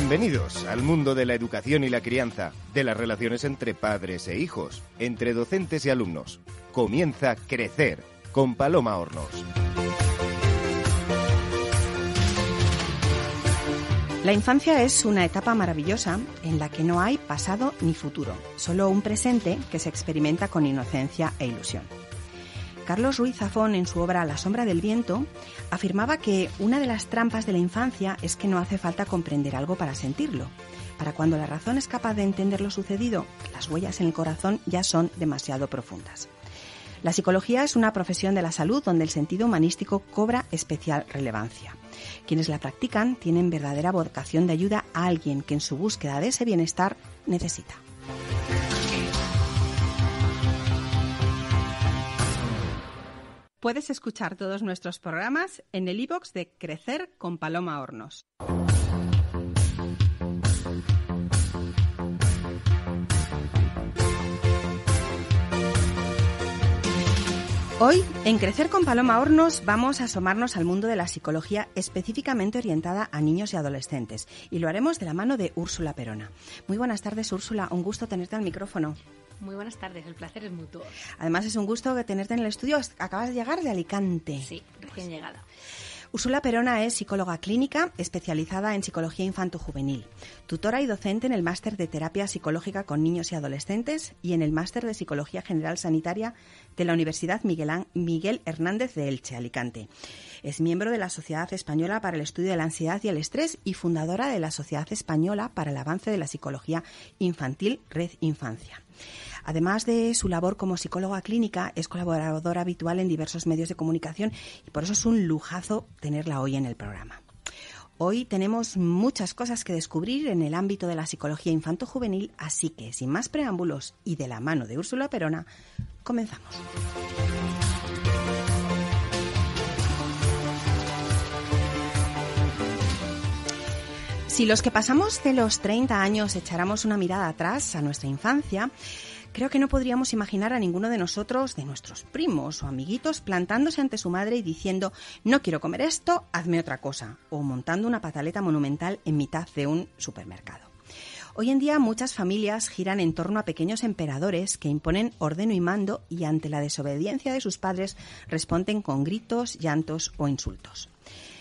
Bienvenidos al mundo de la educación y la crianza, de las relaciones entre padres e hijos, entre docentes y alumnos. Comienza a Crecer con Paloma Hornos. La infancia es una etapa maravillosa en la que no hay pasado ni futuro, solo un presente que se experimenta con inocencia e ilusión. Carlos Ruiz Zafón, en su obra La sombra del viento, afirmaba que una de las trampas de la infancia es que no hace falta comprender algo para sentirlo. Para cuando la razón es capaz de entender lo sucedido, las huellas en el corazón ya son demasiado profundas. La psicología es una profesión de la salud donde el sentido humanístico cobra especial relevancia. Quienes la practican tienen verdadera vocación de ayuda a alguien que en su búsqueda de ese bienestar necesita. Puedes escuchar todos nuestros programas en el iBox de Crecer con Paloma Hornos. Hoy, en Crecer con Paloma Hornos, vamos a asomarnos al mundo de la psicología específicamente orientada a niños y adolescentes, y lo haremos de la mano de Úrsula Perona. Muy buenas tardes, Úrsula, un gusto tenerte al micrófono. Muy buenas tardes, el placer es mutuo. Además es un gusto tenerte en el estudio. Acabas de llegar de Alicante. Sí, recién pues, llegada. Ursula Perona es psicóloga clínica especializada en psicología infanto-juvenil, tutora y docente en el máster de terapia psicológica con niños y adolescentes y en el máster de psicología general sanitaria de la Universidad Miguel, Hernández de Elche, Alicante. Es miembro de la Sociedad Española para el Estudio de la Ansiedad y el Estrés y fundadora de la Sociedad Española para el Avance de la Psicología Infantil Red Infancia. Además de su labor como psicóloga clínica, es colaboradora habitual en diversos medios de comunicación y por eso es un lujazo tenerla hoy en el programa. Hoy tenemos muchas cosas que descubrir en el ámbito de la psicología infanto-juvenil, así que sin más preámbulos y de la mano de Úrsula Perona, comenzamos. Si los que pasamos de los 30 años echáramos una mirada atrás a nuestra infancia, Creo que no podríamos imaginar a ninguno de nosotros, de nuestros primos o amiguitos, plantándose ante su madre y diciendo no quiero comer esto, hazme otra cosa, o montando una pataleta monumental en mitad de un supermercado. Hoy en día muchas familias giran en torno a pequeños emperadores que imponen orden y mando y ante la desobediencia de sus padres responden con gritos, llantos o insultos.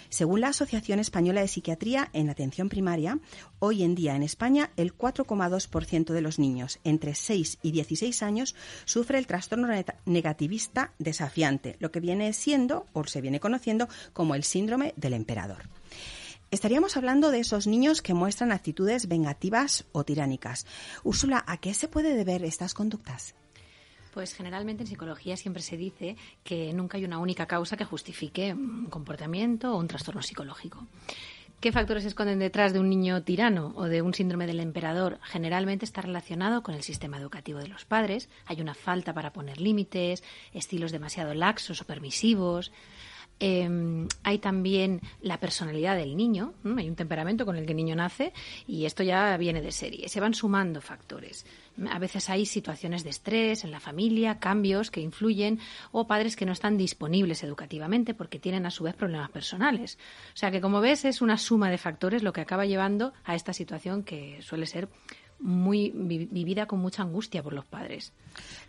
Según la Asociación Española de Psiquiatría, en atención primaria, hoy en día en España el 4,2% de los niños entre 6 y 16 años sufre el trastorno negativista desafiante, lo que viene siendo o se viene conociendo como el síndrome del emperador. Estaríamos hablando de esos niños que muestran actitudes vengativas o tiránicas. Úrsula, ¿a qué se puede deber estas conductas? Pues generalmente en psicología siempre se dice que nunca hay una única causa que justifique un comportamiento o un trastorno psicológico. ¿Qué factores se esconden detrás de un niño tirano o de un síndrome del emperador? Generalmente está relacionado con el sistema educativo de los padres. Hay una falta para poner límites, estilos demasiado laxos o permisivos. Em, hay también la personalidad del niño, hay un temperamento con el que el niño nace y esto ya viene de serie. Se van sumando factores. A veces hay situaciones de estrés en la familia, cambios que influyen o padres que no están disponibles educativamente porque tienen a su vez problemas personales. O sea que como ves es una suma de factores lo que acaba llevando a esta situación que suele ser muy vivida con mucha angustia por los padres.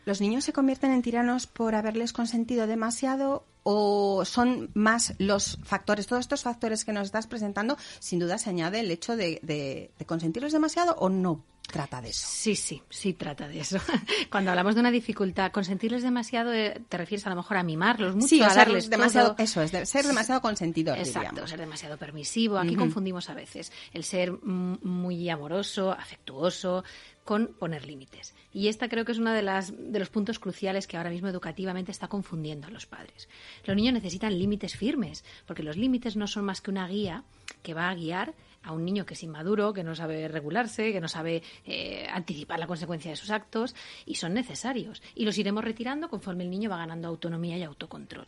¿Los niños se convierten en tiranos por haberles consentido demasiado o son más los factores, todos estos factores que nos estás presentando, sin duda se añade el hecho de, de consentirlos demasiado o no? trata de eso. Sí, sí, sí trata de eso. Cuando hablamos de una dificultad, consentirles demasiado, eh, te refieres a lo mejor a mimarlos mucho, a darles demasiado, Eso es, ser demasiado consentidor, Exacto, ser demasiado permisivo. Aquí confundimos a veces el ser muy amoroso, afectuoso, con poner límites. Y esta creo que es uno de, las, de los puntos cruciales que ahora mismo educativamente está confundiendo a los padres. Los niños necesitan límites firmes, porque los límites no son más que una guía que va a guiar a un niño que es inmaduro, que no sabe regularse, que no sabe eh, anticipar la consecuencia de sus actos, y son necesarios. Y los iremos retirando conforme el niño va ganando autonomía y autocontrol.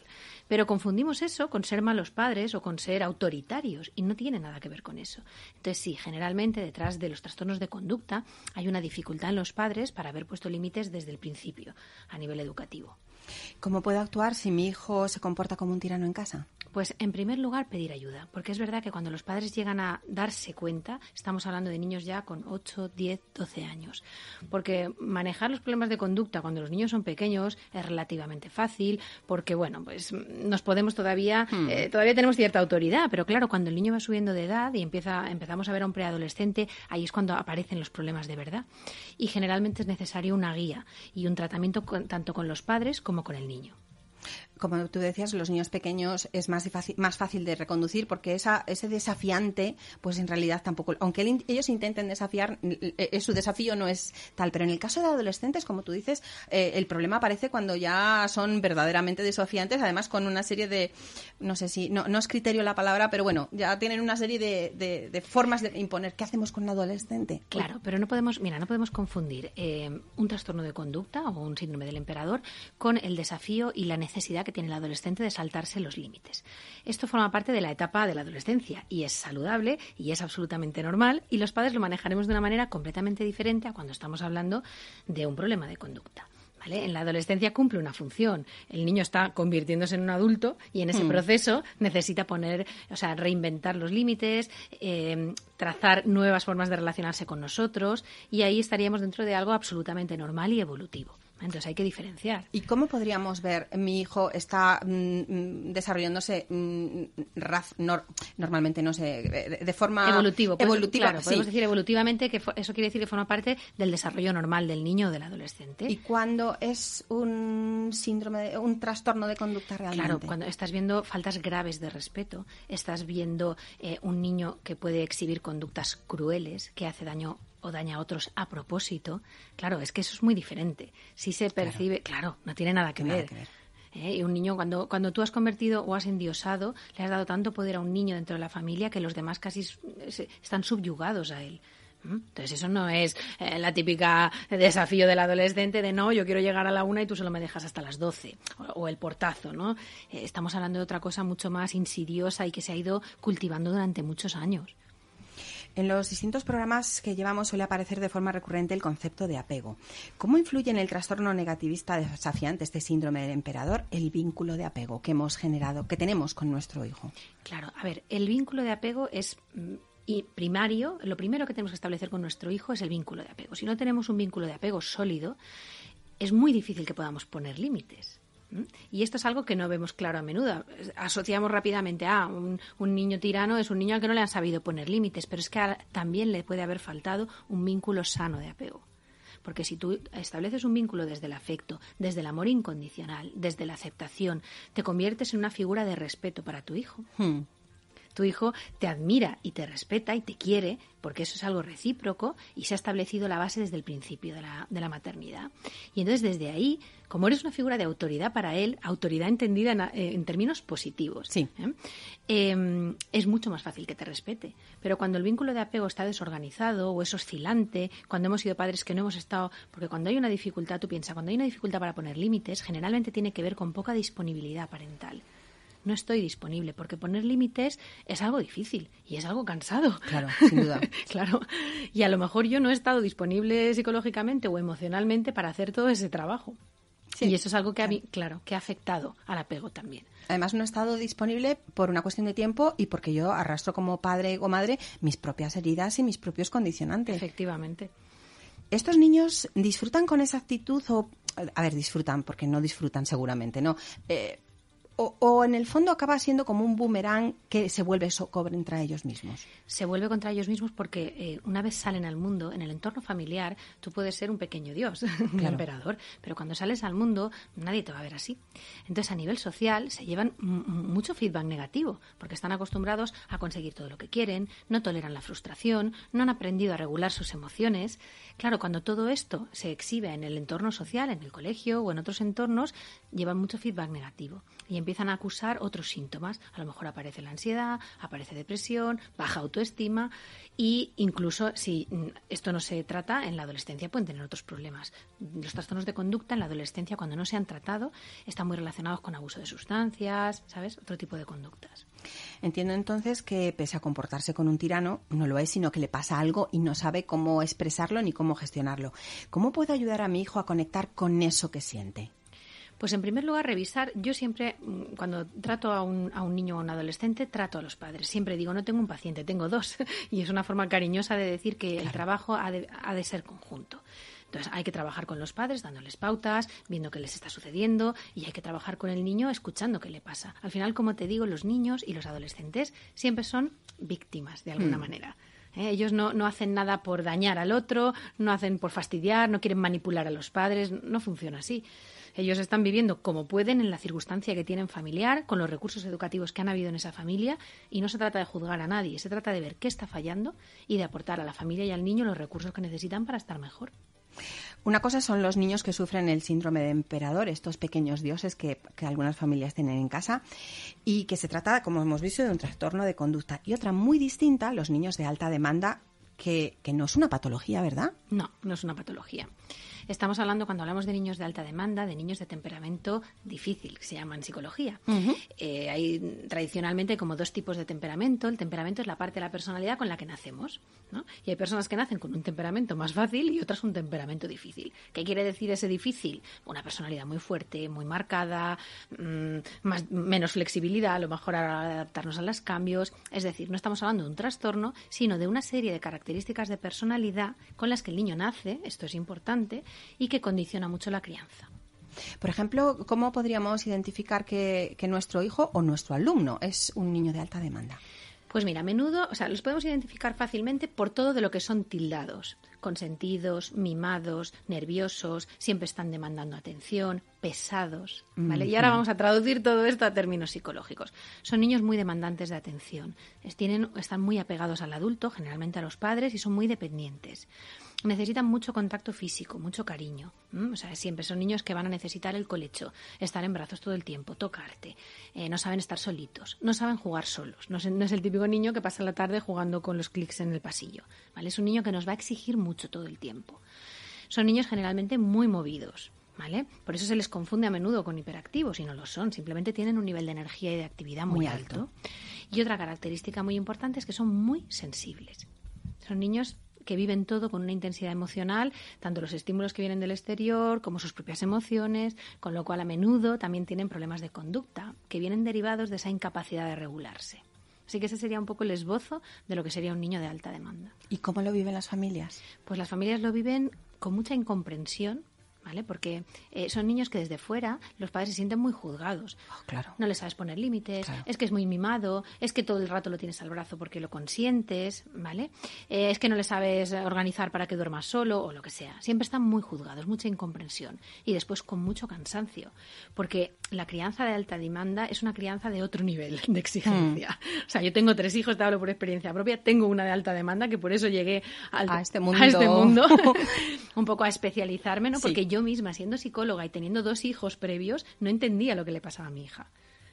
Pero confundimos eso con ser malos padres o con ser autoritarios, y no tiene nada que ver con eso. Entonces, sí, generalmente detrás de los trastornos de conducta hay una dificultad en los padres para haber puesto límites desde el principio, a nivel educativo. ¿Cómo puedo actuar si mi hijo se comporta como un tirano en casa? Pues en primer lugar pedir ayuda, porque es verdad que cuando los padres llegan a darse cuenta, estamos hablando de niños ya con 8, 10, 12 años, porque manejar los problemas de conducta cuando los niños son pequeños es relativamente fácil, porque bueno, pues nos podemos todavía, hmm. eh, todavía tenemos cierta autoridad, pero claro, cuando el niño va subiendo de edad y empieza, empezamos a ver a un preadolescente, ahí es cuando aparecen los problemas de verdad. Y generalmente es necesario una guía y un tratamiento tanto con los padres como con el niño como tú decías, los niños pequeños es más fácil, más fácil de reconducir porque esa, ese desafiante, pues en realidad tampoco, aunque ellos intenten desafiar, eh, eh, su desafío no es tal. Pero en el caso de adolescentes, como tú dices, eh, el problema aparece cuando ya son verdaderamente desafiantes, además con una serie de, no sé si, no, no es criterio la palabra, pero bueno, ya tienen una serie de, formas de imponer. ¿Qué hacemos con un adolescente? Claro, pero no podemos, mira, no podemos confundir un trastorno de conducta o un síndrome del emperador con el desafío y la necesidad que tiene el adolescente de saltarse los límites. Esto forma parte de la etapa de la adolescencia y es saludable y es absolutamente normal y los padres lo manejaremos de una manera completamente diferente a cuando estamos hablando de un problema de conducta. ¿Vale? En la adolescencia cumple una función. El niño está convirtiéndose en un adulto y en ese hmm. proceso necesita poner, o sea, reinventar los límites, eh, trazar nuevas formas de relacionarse con nosotros y ahí estaríamos dentro de algo absolutamente normal y evolutivo. Entonces hay que diferenciar. ¿Y cómo podríamos ver, mi hijo está mm, mm, desarrollándose mm, normalmente, no sé, de forma... Evolutivo. evolutiva, podemos decir evolutivamente que eso quiere decir que forma parte del desarrollo normal del niño o del adolescente. ¿Y cuándo es un síndrome, un trastorno de conducta realmente? Claro, cuando estás viendo faltas graves de respeto, estás viendo eh, un niño que puede exhibir conductas crueles, que hace daño o daña a otros a propósito, claro, es que eso es muy diferente. Si se percibe, claro, no tiene nada que ver. ¿Eh? Y un niño, cuando, cuando tú has convertido o has endiosado, le has dado tanto poder a un niño dentro de la familia que los demás casi están subyugados a él. ¿Mm? Entonces eso no es eh, la típica desafío del adolescente de no, yo quiero llegar a la una y tú solo me dejas hasta las doce o, el portazo, ¿no? Eh, estamos hablando de otra cosa mucho más insidiosa y que se ha ido cultivando durante muchos años. En los distintos programas que llevamos suele aparecer de forma recurrente el concepto de apego. ¿Cómo influye en el trastorno negativista desafiante, este síndrome del emperador, el vínculo de apego que hemos generado, que tenemos con nuestro hijo? Claro, a ver, el vínculo de apego es mm, primario, lo primero que tenemos que establecer con nuestro hijo es el vínculo de apego. Si no tenemos un vínculo de apego sólido, es muy difícil que podamos poner límites. Y esto es algo que no vemos claro a menudo. Asociamos rápidamente a ah, un, niño tirano es un niño al que no le han sabido poner límites, pero es que también le puede haber faltado un vínculo sano de apego. Porque si tú estableces un vínculo desde el afecto, desde el amor incondicional, desde la aceptación, te conviertes en una figura de respeto para tu hijo. Hmm. Tu hijo te admira y te respeta y te quiere, porque eso es algo recíproco y se ha establecido la base desde el principio de la, de la maternidad. Y entonces desde ahí, como eres una figura de autoridad para él, autoridad entendida en, eh, términos positivos, sí. ¿eh? Em, es mucho más fácil que te respete. Pero cuando el vínculo de apego está desorganizado o es oscilante, cuando hemos sido padres que no hemos estado, porque cuando hay una dificultad, tú piensas, cuando hay una dificultad para poner límites, generalmente tiene que ver con poca disponibilidad parental no estoy disponible, porque poner límites es algo difícil y es algo cansado. Claro, sin duda. claro. Y a lo mejor yo no he estado disponible psicológicamente o emocionalmente para hacer todo ese trabajo. Sí, y eso es algo que a mí, claro, que ha afectado al apego también. Además, no he estado disponible por una cuestión de tiempo y porque yo arrastro como padre o madre mis propias heridas y mis propios condicionantes. Efectivamente. ¿Estos niños disfrutan con esa actitud o... A ver, disfrutan, porque no disfrutan seguramente, ¿no? Eh, o, en el fondo acaba siendo como un boomerang que se vuelve contra ellos mismos. Se vuelve contra ellos mismos porque eh, una vez salen al mundo, en el entorno familiar, tú puedes ser un pequeño dios, un emperador, pero cuando sales al mundo nadie te va a ver así. Entonces a nivel social se llevan mucho feedback negativo porque están acostumbrados a conseguir todo lo que quieren, no toleran la frustración, no han aprendido a regular sus emociones. Claro, cuando todo esto se exhibe en el entorno social, en el colegio o en otros entornos, llevan mucho feedback negativo empiezan a acusar otros síntomas. A lo mejor aparece la ansiedad, aparece depresión, baja autoestima y incluso si mm, esto no se trata en la adolescencia pueden tener otros problemas. Los trastornos de conducta en la adolescencia cuando no se han tratado están muy relacionados con abuso de sustancias, ¿sabes? Otro tipo de conductas. Entiendo entonces que pese a comportarse con un tirano, no lo es, sino que le pasa algo y no sabe cómo expresarlo ni cómo gestionarlo. ¿Cómo puedo ayudar a mi hijo a conectar con eso que siente? Pues en primer lugar, revisar. Yo siempre, mm, cuando trato a un, a un niño o a un adolescente, trato a los padres. Siempre digo, no tengo un paciente, tengo dos. y es una forma cariñosa de decir que el trabajo ha de, ser conjunto. Entonces hay que trabajar con los padres, dándoles pautas, viendo qué les está sucediendo y hay que trabajar con el niño escuchando qué le pasa. Al final, como te digo, los niños y los adolescentes siempre son víctimas de alguna mm. manera. ¿eh? Ellos no, no, hacen nada por dañar al otro, no hacen por fastidiar, no quieren manipular a los padres, no funciona así. Ellos están viviendo como pueden en la circunstancia que tienen familiar, con los recursos educativos que han habido en esa familia, y no se trata de juzgar a nadie, se trata de ver qué está fallando y de aportar a la familia y al niño los recursos que necesitan para estar mejor. Una cosa son los niños que sufren el síndrome de emperador, estos pequeños dioses que, algunas familias tienen en casa, y que se trata, como hemos visto, de un trastorno de conducta. Y otra muy distinta, los niños de alta demanda, que, que no es una patología, ¿verdad? No, no es una patología estamos hablando, cuando hablamos de niños de alta demanda, de niños de temperamento difícil, que se llama en psicología. Eh, hay tradicionalmente como dos tipos de temperamento. El temperamento es la parte de la personalidad con la que nacemos. Y hay personas que nacen con un temperamento más fácil y otras un temperamento difícil. ¿Qué quiere decir ese difícil? Una personalidad muy fuerte, muy marcada, mm, más, menos flexibilidad, a lo mejor a adaptarnos a los cambios. Es decir, no estamos hablando de un trastorno, sino de una serie de características de personalidad con las que el niño nace, esto es importante, y que condiciona mucho la crianza. Por ejemplo, ¿cómo podríamos identificar que, nuestro hijo o nuestro alumno es un niño de alta demanda? Pues mira, a menudo, o sea, los podemos identificar fácilmente por todo de lo que son tildados, consentidos, mimados, nerviosos, siempre están demandando atención, pesados, ¿vale? Y ahora mm. vamos a traducir todo esto a términos psicológicos. Son niños muy demandantes de atención, están muy apegados al adulto, generalmente a los padres, y son muy dependientes necesitan mucho contacto físico, mucho cariño. O sea, siempre son niños que van a necesitar el colecho, estar en brazos todo el tiempo, tocarte. Eh, no saben estar solitos, no saben jugar solos. No es, el típico niño que pasa la tarde jugando con los clics en el pasillo. ¿vale? Es un niño que nos va a exigir mucho todo el tiempo. Son niños generalmente muy movidos. ¿Vale? Por eso se les confunde a menudo con hiperactivos y no lo son, simplemente tienen un nivel de energía y de actividad muy, alto. Y otra característica muy importante es que son muy sensibles. Son niños que viven todo con una intensidad emocional, tanto los estímulos que vienen del exterior como sus propias emociones, con lo cual a menudo también tienen problemas de conducta que vienen derivados de esa incapacidad de regularse. Así que ese sería un poco el esbozo de lo que sería un niño de alta demanda. ¿Y cómo lo viven las familias? Pues las familias lo viven con mucha incomprensión, ¿vale? Porque eh, son niños que desde fuera los padres se sienten muy juzgados. Ah, claro. No le sabes poner límites, es que es muy mimado, es que todo el rato lo tienes al brazo porque lo consientes, ¿vale? Eh, es que no le sabes organizar para que duermas solo o lo que sea. Siempre están muy juzgados, mucha incomprensión y después con mucho cansancio, porque la crianza de alta demanda es una crianza de otro nivel de exigencia. Mm. O sea, yo tengo tres hijos, te hablo por experiencia propia, tengo una de alta demanda que por eso llegué este a este mundo, este mundo un poco a especializarme, ¿no? Porque yo yo misma, siendo psicóloga y teniendo dos hijos previos, no entendía lo que le pasaba a mi hija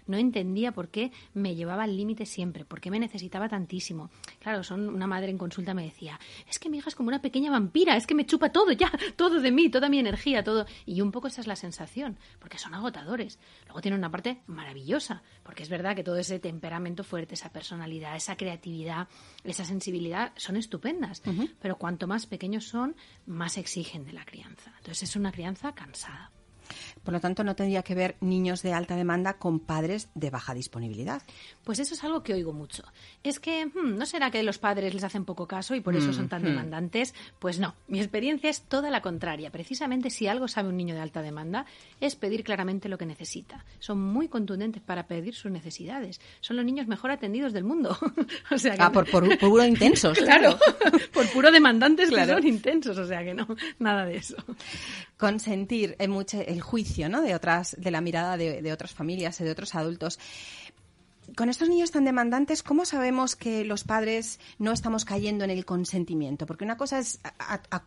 no entendía por qué me llevaba al límite siempre, por qué me necesitaba tantísimo. Claro, son una madre en consulta me decía, es que mi hija es como una pequeña vampira, es que me chupa todo ya, todo de mí, toda mi energía, todo. Y un poco esa es la sensación, porque son agotadores. Luego tiene una parte maravillosa, porque es verdad que todo ese temperamento fuerte, esa personalidad, esa creatividad, esa sensibilidad, son estupendas. Pero cuanto más pequeños son, más exigen de la crianza. Entonces es una crianza cansada. Por lo tanto, no tendría que ver niños de alta demanda con padres de baja disponibilidad. Pues eso es algo que oigo mucho. Es que, hmm, ¿no será que los padres les hacen poco caso y por eso son tan hmm, hmm. demandantes? Pues no, mi experiencia es toda la contraria. Precisamente si algo sabe un niño de alta demanda es pedir claramente lo que necesita. Son muy contundentes para pedir sus necesidades. Son los niños mejor atendidos del mundo. o sea Ah, por, puro intensos. claro, por puro demandantes claro. son intensos. O sea que no, nada de eso. Consentir en muchas juicio, ¿no? De otras, de la mirada de, otras familias y de otros adultos. Con estos niños tan demandantes, ¿cómo sabemos que los padres no estamos cayendo en el consentimiento? Porque una cosa es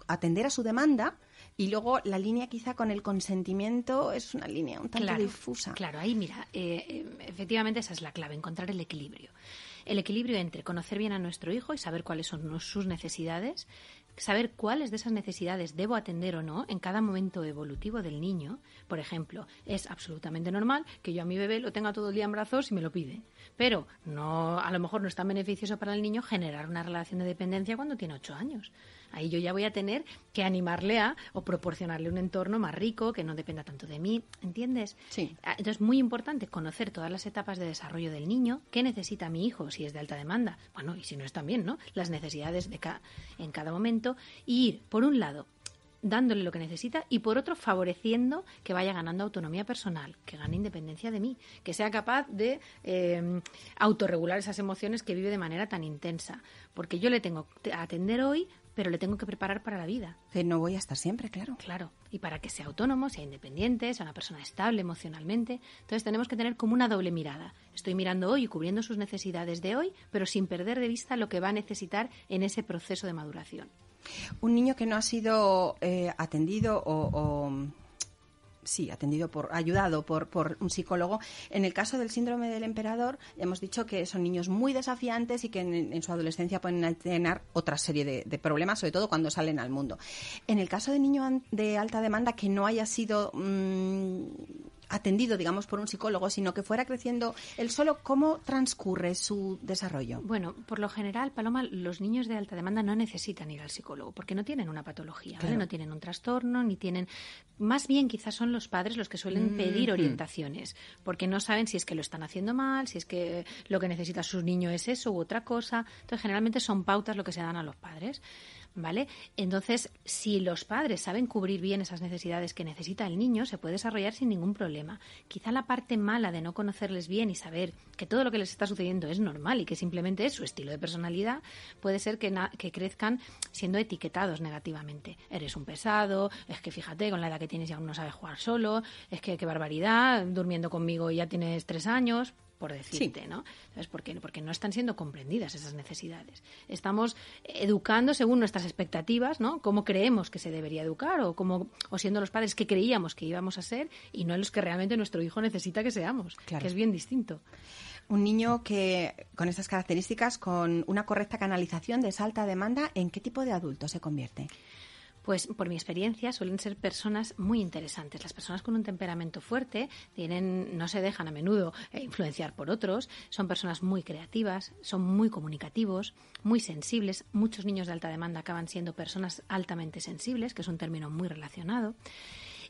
atender a su demanda, y luego la línea quizá con el consentimiento es una línea un tanto difusa. Claro, ahí mira, eh, efectivamente esa es la clave, encontrar el equilibrio. El equilibrio entre conocer bien a nuestro hijo y saber cuáles son sus necesidades, saber cuáles de esas necesidades debo atender o no en cada momento evolutivo del niño. Por ejemplo, es absolutamente normal que yo a mi bebé lo tenga todo el día en brazos y me lo pide. Pero no, a lo mejor no es tan beneficioso para el niño generar una relación de dependencia cuando tiene ocho años ahí yo ya voy a tener que animarle a o proporcionarle un entorno más rico, que no dependa tanto de mí, ¿entiendes? Sí. Ah, entonces, muy importante conocer todas las etapas de desarrollo del niño, qué necesita mi hijo si es de alta demanda, bueno, y si no es también, ¿no? Las necesidades de en cada momento, y ir, por un lado, dándole lo que necesita y por otro favoreciendo que vaya ganando autonomía personal, que gane independencia de mí, que sea capaz de em, autorregular esas emociones que vive de manera tan intensa. Porque yo le tengo que atender hoy pero le tengo que preparar para la vida. Que no voy a estar siempre, claro. Claro. Y para que sea autónomo, sea independiente, sea una persona estable emocionalmente. Entonces tenemos que tener como una doble mirada. Estoy mirando hoy y cubriendo sus necesidades de hoy, pero sin perder de vista lo que va a necesitar en ese proceso de maduración. Un niño que no ha sido eh, atendido o sí, atendido por, ayudado por, por un psicólogo. En el caso del síndrome del emperador, hemos dicho que son niños muy desafiantes y que en, su adolescencia pueden tener otra serie de, problemas, sobre todo cuando salen al mundo. En el caso de niño de alta demanda que no haya sido mm, atendido, digamos, por un psicólogo, sino que fuera creciendo él solo, ¿cómo transcurre su desarrollo? Bueno, por lo general, Paloma, los niños de alta demanda no necesitan ir al psicólogo porque no tienen una patología, no tienen un trastorno, ni tienen. Más bien, quizás son los padres los que suelen mm, pedir mm. orientaciones porque no saben si es que lo están haciendo mal, si es que lo que necesita su niño es eso u otra cosa. Entonces, generalmente son pautas lo que se dan a los padres. ¿vale? Entonces, si los padres saben cubrir bien esas necesidades que necesita el niño, se puede desarrollar sin ningún problema. Quizá la parte mala de no conocerles bien y saber que todo lo que les está sucediendo es normal y que simplemente es su estilo de personalidad, puede ser que, que crezcan siendo etiquetados negativamente. Eres un pesado, es que fíjate, con la edad que tienes ya aún no sabes jugar solo, es que qué barbaridad, durmiendo conmigo ya tienes tres años, por decirte, ¿no? ¿Sabes por qué? Porque no están siendo comprendidas esas necesidades. Estamos educando según nuestras expectativas, ¿no? Cómo creemos que se debería educar o como o siendo los padres que creíamos que íbamos a ser y no en los que realmente nuestro hijo necesita que seamos, claro. que es bien distinto. Un niño que con estas características, con una correcta canalización de esa alta demanda, ¿en qué tipo de adulto se convierte? Pues por mi experiencia suelen ser personas muy interesantes. Las personas con un temperamento fuerte tienen, no se dejan a menudo eh, influenciar por otros, son personas muy creativas, son muy comunicativos, muy sensibles. Muchos niños de alta demanda acaban siendo personas altamente sensibles, que es un término muy relacionado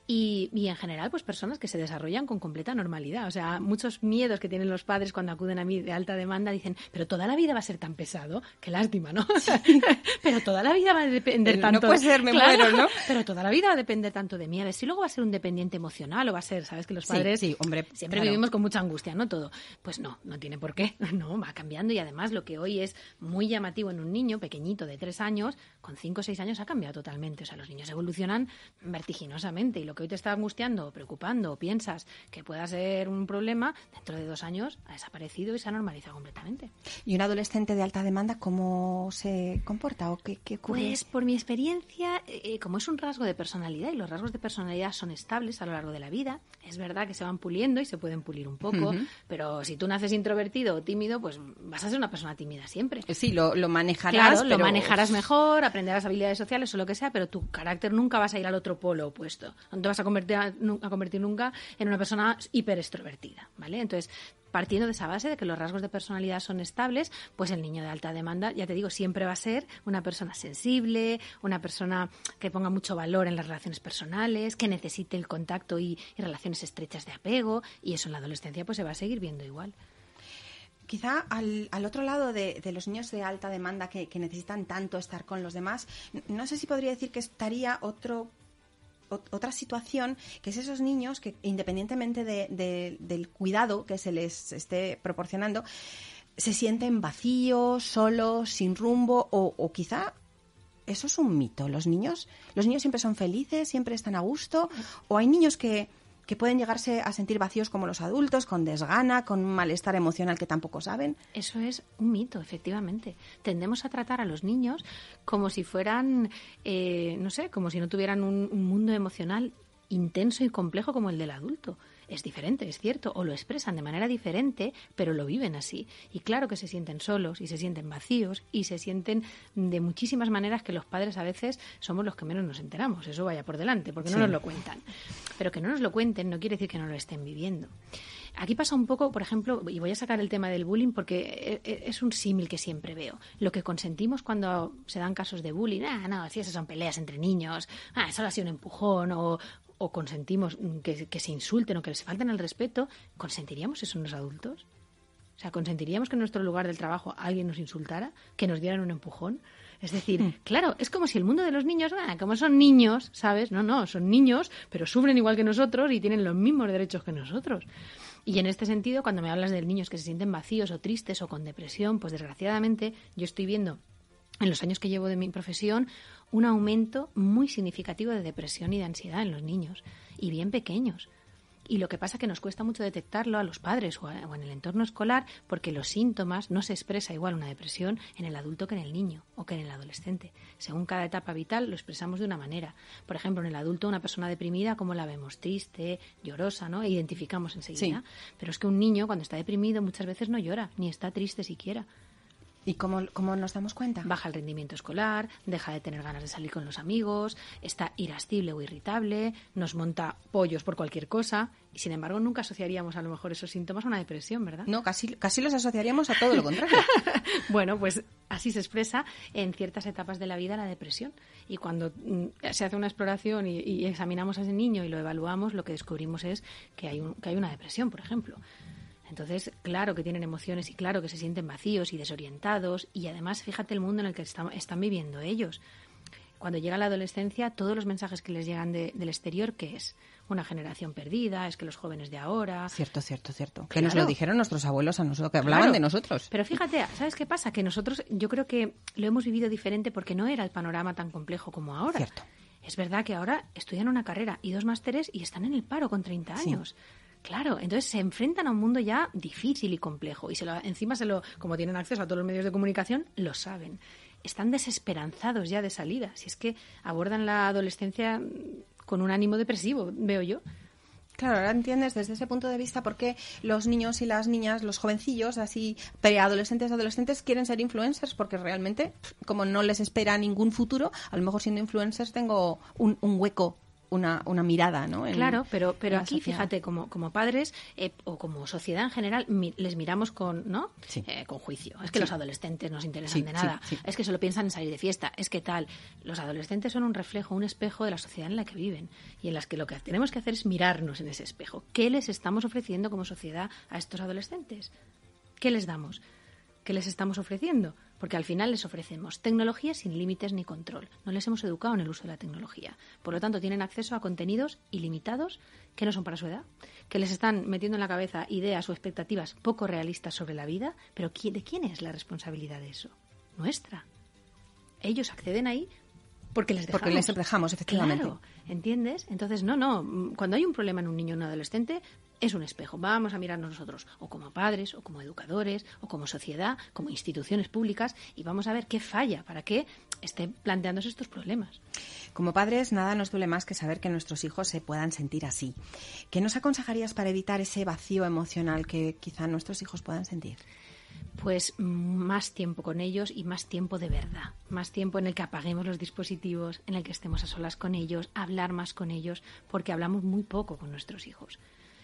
y, en general, pues personas que se desarrollan con completa normalidad. O sea, muchos miedos que tienen los padres cuando acuden a mí de alta demanda dicen, pero toda la vida va a ser tan pesado, qué lástima, ¿no? pero toda la vida va a depender tanto. No puede ser, me ¿no? Pero toda la vida va a depender tanto de mí. A ver si luego va a ser un dependiente emocional o va a ser, ¿sabes? Que los padres sí, hombre, siempre vivimos con mucha angustia, ¿no? Todo. Pues no, no tiene por qué. No, va cambiando y además lo que hoy es muy llamativo en un niño pequeñito de tres años, con cinco o seis años ha cambiado totalmente. O sea, los niños evolucionan vertiginosamente y que hoy te está angustiando, preocupando, piensas que pueda ser un problema, dentro de dos años ha desaparecido y se ha normalizado completamente. ¿Y un adolescente de alta demanda cómo se comporta o qué, ocurre? Pues por mi experiencia, eh, como es un rasgo de personalidad y los rasgos de personalidad son estables a lo largo de la vida, es verdad que se van puliendo y se pueden pulir un poco, pero si tú naces introvertido o tímido, pues vas a ser una persona tímida siempre. Eh, sí, lo, lo manejarás. lo manejarás mejor, aprenderás habilidades sociales o lo que sea, pero tu carácter nunca vas a ir al otro polo opuesto, te vas a convertir, nunca en una persona hiper extrovertida, ¿vale? Entonces, partiendo de esa base de que los rasgos de personalidad son estables, pues el niño de alta demanda, ya te digo, siempre va a ser una persona sensible, una persona que ponga mucho valor en las relaciones personales, que necesite el contacto y, relaciones estrechas de apego, y eso en la adolescencia pues se va a seguir viendo igual. Quizá al, otro lado de, los niños de alta demanda que necesitan tanto estar con los demás, no sé si podría decir que estaría otro otra situación, que es esos niños que independientemente del cuidado que se les esté proporcionando, se sienten vacíos, solos, sin rumbo o, o quizá eso es un mito. Los niños, los niños siempre son felices, siempre están a gusto, o hay niños que que pueden llegarse a sentir vacíos como los adultos, con desgana, con un malestar emocional que tampoco saben. Eso es un mito, efectivamente. Tendemos a tratar a los niños como si fueran, eh, no sé, como si no tuvieran un mundo emocional intenso y complejo como el del adulto es diferente, es cierto, o lo expresan de manera diferente, pero lo viven así. Y claro que se sienten solos y se sienten vacíos y se sienten de muchísimas maneras que los padres a veces somos los que menos nos enteramos. Eso vaya por delante, porque no nos lo cuentan. Pero que no nos lo cuenten no quiere decir que no lo estén viviendo. Aquí pasa un poco, por ejemplo, y voy a sacar el tema del bullying porque e, e, es un símil que siempre veo. Lo que consentimos cuando se dan casos de bullying, ah, no, si esas son peleas entre niños, ah, solo ha sido un empujón o o consentimos que, se insulten o que les falten el respeto, ¿consentiríamos eso en los adultos? O sea, ¿consentiríamos que en nuestro lugar del trabajo alguien nos insultara, que nos dieran un empujón? Es decir, mm. claro, es como si el mundo de los niños, ah, como son niños, ¿sabes? No, no, son niños, pero sufren igual que nosotros y tienen los mismos derechos que nosotros. Y en este sentido, cuando me hablas de niños que se sienten vacíos o tristes o con depresión, pues desgraciadamente yo estoy viendo en los años que llevo de mi profesión un aumento muy significativo de depresión y de ansiedad en los niños, y bien pequeños. Y lo que pasa es que nos cuesta mucho detectarlo a los padres o, en el entorno escolar porque los síntomas no se expresa igual una depresión en el adulto que en el niño o que en el adolescente. Según cada etapa vital lo expresamos de una manera. Por ejemplo, en el adulto una persona deprimida, como la vemos? Triste, llorosa, ¿no? E identificamos enseguida. Pero es que un niño cuando está deprimido muchas veces no llora, ni está triste siquiera. ¿Y cómo, nos damos cuenta? Baja el rendimiento escolar, deja de tener ganas de salir con los amigos, está irascible o irritable, nos monta pollos por cualquier cosa. Y sin embargo, nunca asociaríamos a lo mejor esos síntomas a una depresión, ¿verdad? No, casi, los asociaríamos a todo lo contrario. bueno, pues así se expresa en ciertas etapas de la vida la depresión. Y cuando mm, se hace una exploración y, examinamos a ese niño y lo evaluamos, lo que descubrimos es que hay, que hay una depresión, por ejemplo. Entonces, claro que tienen emociones y claro que se sienten vacíos y desorientados y además fíjate el mundo en el que están viviendo ellos. Cuando llega la adolescencia, todos los mensajes que les llegan del exterior, que es? Una generación perdida, es que los jóvenes de ahora. Cierto, cierto, cierto. Que nos lo dijeron nuestros abuelos a nosotros, que hablaban de nosotros. Pero fíjate, ¿sabes qué pasa? Que nosotros, yo creo que lo hemos vivido diferente porque no era el panorama tan complejo como ahora. Es verdad que ahora estudian una carrera y dos másteres y están en el paro con 30 años. Claro, entonces se enfrentan a un mundo ya difícil y complejo y encima se lo, como tienen acceso a todos los medios de comunicación, lo saben. Están desesperanzados ya de salida, si es que abordan la adolescencia con un ánimo depresivo, veo yo. Claro, ahora entiendes desde ese punto de vista por qué los niños y las niñas, los jovencillos, así preadolescentes, adolescentes, quieren ser influencers, porque realmente, como no les espera ningún futuro, a lo mejor siendo influencers tengo un hueco una, mirada, ¿no? claro, pero, pero aquí, fíjate, como, como padres eh, o como sociedad en general, les miramos con, ¿no? Eh, con juicio. Es que los adolescentes no nos interesan de nada. Es que solo piensan en salir de fiesta. Es que tal. Los adolescentes son un reflejo, un espejo de la sociedad en la que viven y en las que lo que tenemos que hacer es mirarnos en ese espejo. ¿Qué les estamos ofreciendo como sociedad a estos adolescentes? ¿Qué les damos? ¿Qué les estamos ofreciendo? porque al final les ofrecemos tecnología sin límites ni control. No les hemos educado en el uso de la tecnología. Por lo tanto, tienen acceso a contenidos ilimitados que no son para su edad, que les están metiendo en la cabeza ideas o expectativas poco realistas sobre la vida, pero ¿de quién es la responsabilidad de eso? Nuestra. Ellos acceden ahí porque les dejamos. Porque les dejamos, efectivamente. ¿entiendes? Entonces, no, no. Mm, cuando hay un problema en un niño o un adolescente, es un espejo. Vamos a mirarnos nosotros, o como padres, o como educadores, o como sociedad, como instituciones públicas, y vamos a ver qué falla para que estén planteándose estos problemas. Como padres, nada nos duele más que saber que nuestros hijos se puedan sentir así. ¿Qué nos aconsejarías para evitar ese vacío emocional que quizá nuestros hijos puedan sentir? pues mm, más tiempo con ellos y más tiempo de verdad, más tiempo en el que apaguemos los dispositivos, en el que estemos a solas con ellos, hablar más con ellos, porque hablamos muy poco con nuestros hijos.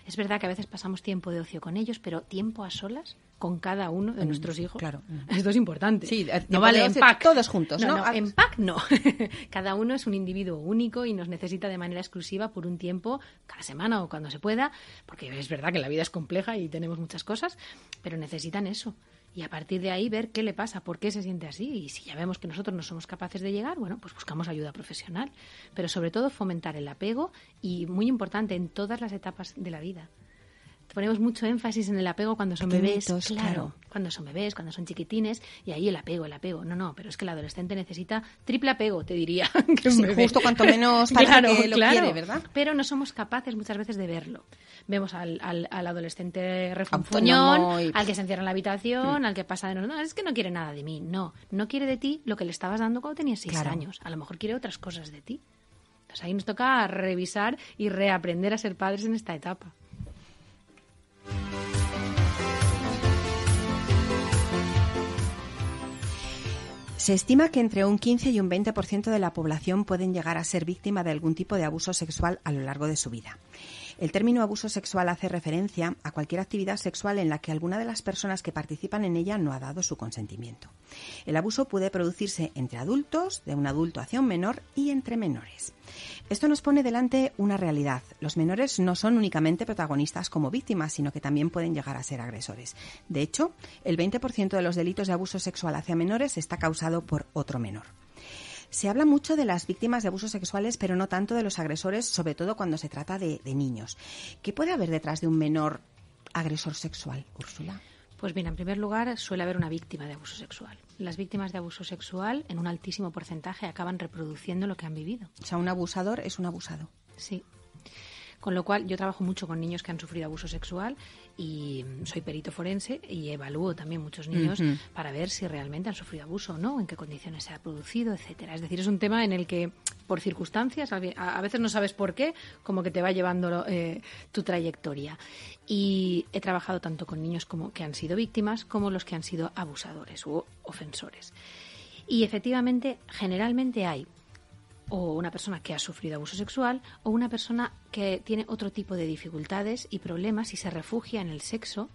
Es verdad que a veces pasamos tiempo de ocio con ellos, pero tiempo a solas con cada uno de mm, nuestros hijos. Claro. Esto es importante. Sí, no vale en Todos juntos, ¿no? no, en pack no. Ah. cada uno es un individuo único y nos necesita de manera exclusiva por un tiempo, cada semana o cuando se pueda, porque es verdad que la vida es compleja y tenemos muchas cosas, pero necesitan eso y a partir de ahí ver qué le pasa, por qué se siente así y si ya vemos que nosotros no somos capaces de llegar, bueno, pues buscamos ayuda profesional, pero sobre todo fomentar el apego y muy importante en todas las etapas de la vida ponemos mucho énfasis en el apego cuando son bebés, claro, cuando son bebés, cuando son chiquitines, y ahí el apego, el apego. No, no, pero es que el adolescente necesita triple apego, te diría. Que justo cuanto menos claro, ¿verdad? Pero no somos capaces muchas veces de verlo. Vemos al, al, adolescente refunfuñón, al que se encierra en la habitación, mm. al que pasa de no, es que no quiere nada de mí. No, no quiere de ti lo que le estabas dando cuando tenías seis años. A lo mejor quiere otras cosas de ti. Entonces ahí nos toca revisar y reaprender a ser padres en esta etapa. Se estima que entre un 15 y un 20% de la población pueden llegar a ser víctima de algún tipo de abuso sexual a lo largo de su vida. El término abuso sexual hace referencia a cualquier actividad sexual en la que alguna de las personas que participan en ella no ha dado su consentimiento. El abuso puede producirse entre adultos, de un adulto hacia un menor y entre menores. Esto nos pone delante una realidad. Los menores no son únicamente protagonistas como víctimas, sino que también pueden llegar a ser agresores. De hecho, el 20% de los delitos de abuso sexual hacia menores está causado por otro menor. Se habla mucho de las víctimas de abusos sexuales, pero no tanto de los agresores, sobre todo cuando se trata de, niños. ¿Qué puede haber detrás de un menor agresor sexual, Úrsula? Pues bien, en primer lugar, suele haber una víctima de abuso sexual. Las víctimas de abuso sexual, en un altísimo porcentaje, acaban reproduciendo lo que han vivido. O sea, un abusador es un abusado. Sí, con lo cual, yo trabajo mucho con niños que han sufrido abuso sexual y soy perito forense y evalúo también muchos niños para ver si realmente han sufrido abuso o no, en qué condiciones se ha producido, etcétera. Es decir, es un tema en el que por circunstancias, a veces no sabes por qué, como que te va llevando eh, tu trayectoria. Y he trabajado tanto con niños como que han sido víctimas como los que han sido abusadores u ofensores. Y efectivamente, generalmente hay o una persona que ha sufrido abuso sexual o una persona que tiene otro tipo de dificultades y problemas y se refugia en el sexo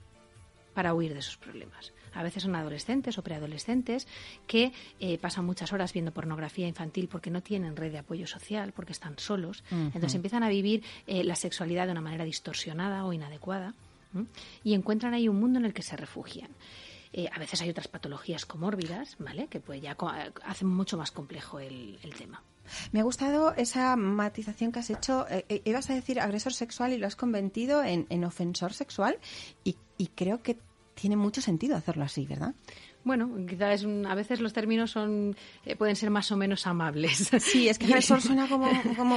para huir de sus problemas. A veces son adolescentes o preadolescentes que eh, pasan muchas horas viendo pornografía infantil porque no tienen red de apoyo social, porque están solos. Entonces empiezan a vivir eh, la sexualidad de una manera distorsionada o inadecuada y encuentran ahí un mundo en el que se refugian. Eh, a veces hay otras patologías comórbidas, ¿vale? Que pues ya eh, hacen mucho más complejo el, tema. Me ha gustado esa matización que has hecho. Eh, ibas a decir agresor sexual y lo has convertido en, en ofensor sexual y, y creo que tiene mucho sentido hacerlo así, ¿verdad? Bueno, quizás a veces los términos son eh, pueden ser más o menos amables. Sí, es que eso suena como,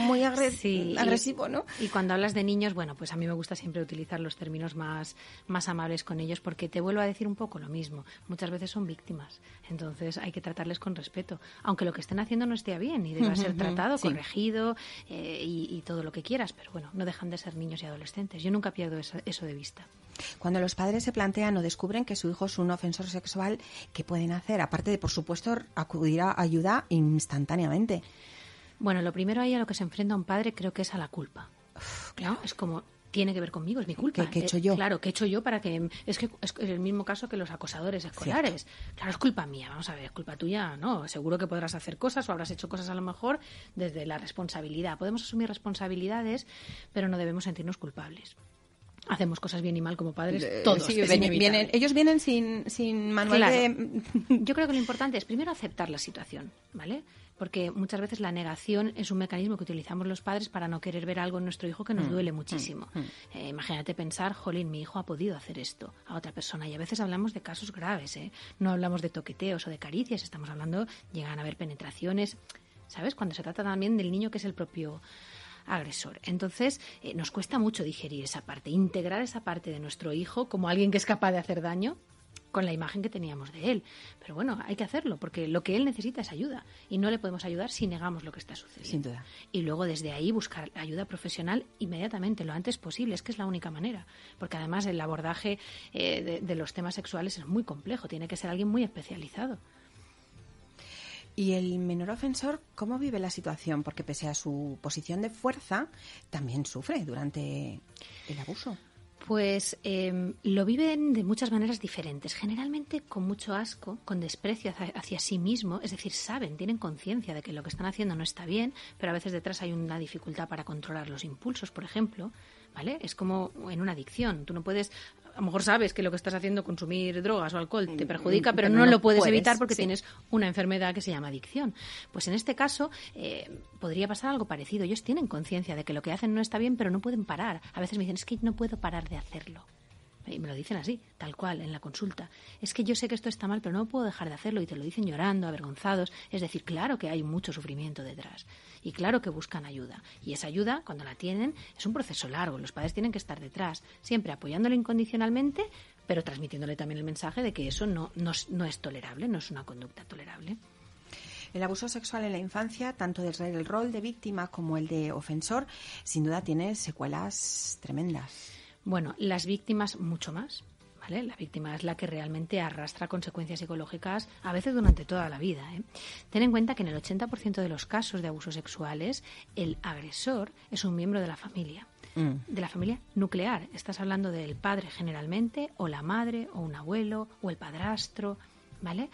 muy agresivo, ¿no? Y, cuando hablas de niños, bueno, pues a mí me gusta siempre utilizar los términos más, más amables con ellos porque te vuelvo a decir un poco lo mismo. Muchas veces son víctimas, entonces hay que tratarles con respeto, aunque lo que estén haciendo no esté bien y deba ser tratado, corregido eh, y, todo lo que quieras, pero bueno, no dejan de ser niños y adolescentes. Yo nunca pierdo eso de vista. Cuando los padres se plantean o descubren que su hijo es un ofensor sexual, ¿qué pueden hacer? Aparte de, por supuesto, acudir a ayuda instantáneamente. Bueno, lo primero ahí a lo que se enfrenta un padre creo que es a la culpa. claro. Es como, tiene que ver conmigo, es mi culpa. ¿Qué, he hecho eh, yo? Claro, ¿qué he hecho yo para que.? Es que es el mismo caso que los acosadores escolares. Claro, es culpa mía, vamos a ver, es culpa tuya, no. Seguro que podrás hacer cosas o habrás hecho cosas a lo mejor desde la responsabilidad. Podemos asumir responsabilidades, pero no debemos sentirnos culpables hacemos cosas bien y mal como padres eh, todos ellos vienen sin sin manual yo creo que lo importante es primero aceptar la situación vale porque muchas veces la negación es un mecanismo que utilizamos los padres para no querer ver algo en nuestro hijo que nos mm, duele mm, muchísimo. Mm. Eh, imagínate pensar, jolín, mi hijo ha podido hacer esto a otra persona. Y a veces hablamos de casos graves, ¿eh? no hablamos de toqueteos o de caricias, estamos hablando, llegan a haber penetraciones. ¿Sabes? Cuando se trata también del niño que es el propio agresor. Entonces, eh, nos cuesta mucho digerir esa parte, integrar esa parte de nuestro hijo como alguien que es capaz de hacer daño con la imagen que teníamos de él. Pero bueno, hay que hacerlo, porque lo que él necesita es ayuda y no le podemos ayudar si negamos lo que está sucediendo. Y luego desde ahí buscar ayuda profesional inmediatamente, lo antes posible, es que es la única manera, porque además el abordaje eh, de, los temas sexuales es muy complejo, tiene que ser alguien muy especializado. ¿Y el menor ofensor cómo vive la situación? Porque pese a su posición de fuerza, también sufre durante el abuso. Pues em, lo viven de muchas maneras diferentes, generalmente con mucho asco, con desprecio hacia, sí mismo, es decir, saben, tienen conciencia de que lo que están haciendo no está bien, pero a veces detrás hay una dificultad para controlar los impulsos, por ejemplo, ¿vale? Es como en una adicción, tú no puedes a lo mejor sabes que lo que estás haciendo, consumir drogas o alcohol, te mm, perjudica, mm, pero, no, lo puedes, evitar porque tienes una enfermedad que se llama adicción. Pues en este caso eh, podría pasar algo parecido. Ellos tienen conciencia de que lo que hacen no está bien, pero no pueden parar. A veces me dicen, es que no puedo parar de hacerlo. Y me lo dicen así, tal cual, en la consulta. Es que yo sé que esto está mal, pero no puedo dejar de hacerlo. Y te lo dicen llorando, avergonzados. Es decir, claro que hay mucho sufrimiento detrás. Y claro que buscan ayuda. Y esa ayuda, cuando la tienen, es un proceso largo. Los padres tienen que estar detrás, siempre apoyándolo incondicionalmente, pero transmitiéndole también el mensaje de que eso no, no, no es tolerable, no es una conducta tolerable. El abuso sexual en la infancia, tanto desde el rol de víctima como el de ofensor, sin duda tiene secuelas tremendas. Bueno, las víctimas mucho más. ¿Vale? La víctima es la que realmente arrastra consecuencias psicológicas a veces durante toda la vida. ¿eh? Ten en cuenta que en el 80% de los casos de abusos sexuales el agresor es un miembro de la familia. Mm. De la familia nuclear. Estás hablando del padre generalmente, o la madre, o un abuelo, o el padrastro, ¿vale?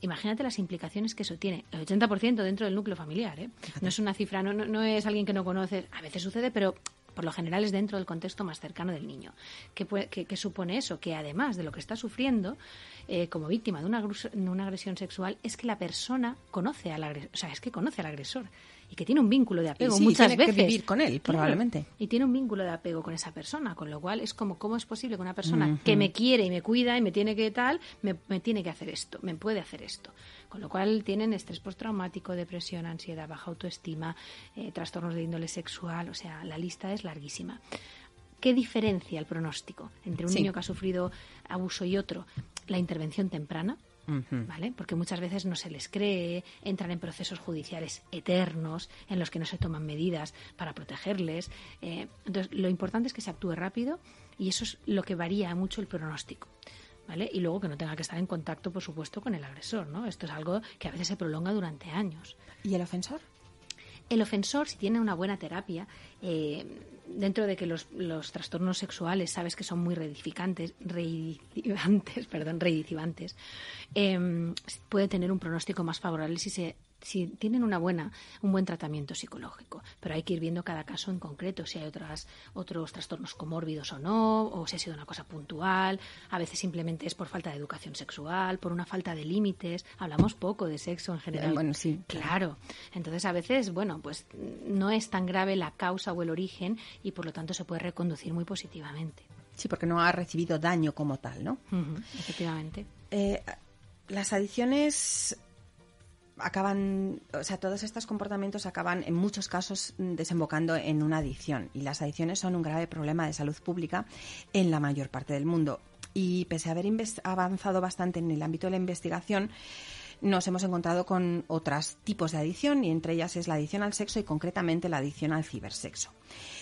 imagínate las implicaciones que eso tiene. El 80% dentro del núcleo familiar. ¿eh? No es una cifra, no, no, no, es alguien que no conoces. A veces sucede, pero por lo general es dentro del contexto más cercano del niño. ¿Qué, supone eso? Que además de lo que está sufriendo eh, como víctima de una, de una, agresión sexual, es que la persona conoce al o sea, es que conoce al agresor y que tiene un vínculo de apego muchas veces. que vivir con él, probablemente. Y tiene un vínculo de apego con esa persona, con lo cual es como, ¿cómo es posible que una persona que me quiere y me cuida y me tiene que tal, me, tiene que hacer esto, me puede hacer esto? Con lo cual tienen estrés postraumático, depresión, ansiedad, baja autoestima, eh, trastornos de índole sexual, o sea, la lista es larguísima. ¿Qué diferencia el pronóstico entre un niño que ha sufrido abuso y otro? La intervención temprana, ¿vale? Porque muchas veces no se les cree, entran en procesos judiciales eternos en los que no se toman medidas para protegerles. Eh, entonces, lo importante es que se actúe rápido y eso es lo que varía mucho el pronóstico. ¿Vale? Y luego que no tenga que estar en contacto, por supuesto, con el agresor, ¿no? Esto es algo que a veces se prolonga durante años. ¿Y el ofensor? El ofensor, si tiene una buena terapia, eh, dentro de que los, trastornos sexuales sabes que son muy reedificantes, reedificantes, perdón, em, puede tener un pronóstico más favorable si se si tienen una buena, un buen tratamiento psicológico. Pero hay que ir viendo cada caso en concreto, si hay otras, otros trastornos comórbidos o no, o si ha sido una cosa puntual. A veces simplemente es por falta de educación sexual, por una falta de límites. Hablamos poco de sexo en general. Ah, bueno, sí. Claro. Entonces, a veces, bueno, pues no es tan grave la causa o el origen y por lo tanto se puede reconducir muy positivamente. Sí, porque no ha recibido daño como tal, ¿no? efectivamente. Eh, las adicciones acaban, o sea, todos estos comportamientos acaban en muchos casos desembocando en una adicción y las adicciones son un grave problema de salud pública en la mayor parte del mundo. Y pese a haber avanzado bastante en el ámbito de la investigación, nos hemos encontrado con otros tipos de adicción y entre ellas es la adicción al sexo y concretamente la adicción al cibersexo.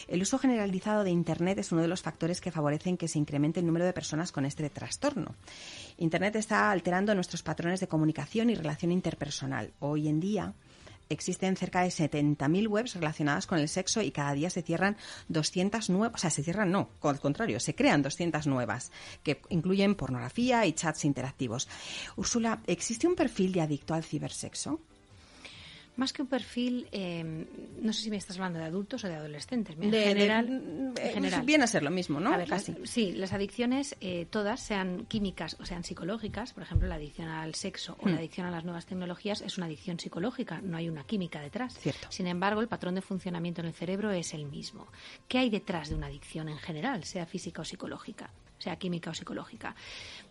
El uso generalizado de Internet es uno de los factores que favorecen que se incremente el número de personas con este trastorno. Internet está alterando nuestros patrones de comunicación y relación interpersonal. Hoy en día, existen cerca de 70.000 webs relacionadas con el sexo y cada día se cierran 200 nuevas, o sea, se cierran no, al contrario, se crean 200 nuevas, que incluyen pornografía y chats interactivos. Úrsula, ¿existe un perfil de adicto al cibersexo? Más que un perfil, em, no sé si me estás hablando de adultos o de adolescentes. en, mm, eh, pues general, Viene a ser lo mismo, ¿no? Casi. sí, las adicciones, eh, todas, sean químicas o sean psicológicas, por ejemplo, la adicción al sexo o la hmm. adicción a las nuevas tecnologías es una adicción psicológica, no hay una química detrás. Cierto. Sin embargo, el patrón de funcionamiento en el cerebro es el mismo. ¿Qué hay detrás de una adicción en general, sea física o psicológica? sea química o psicológica.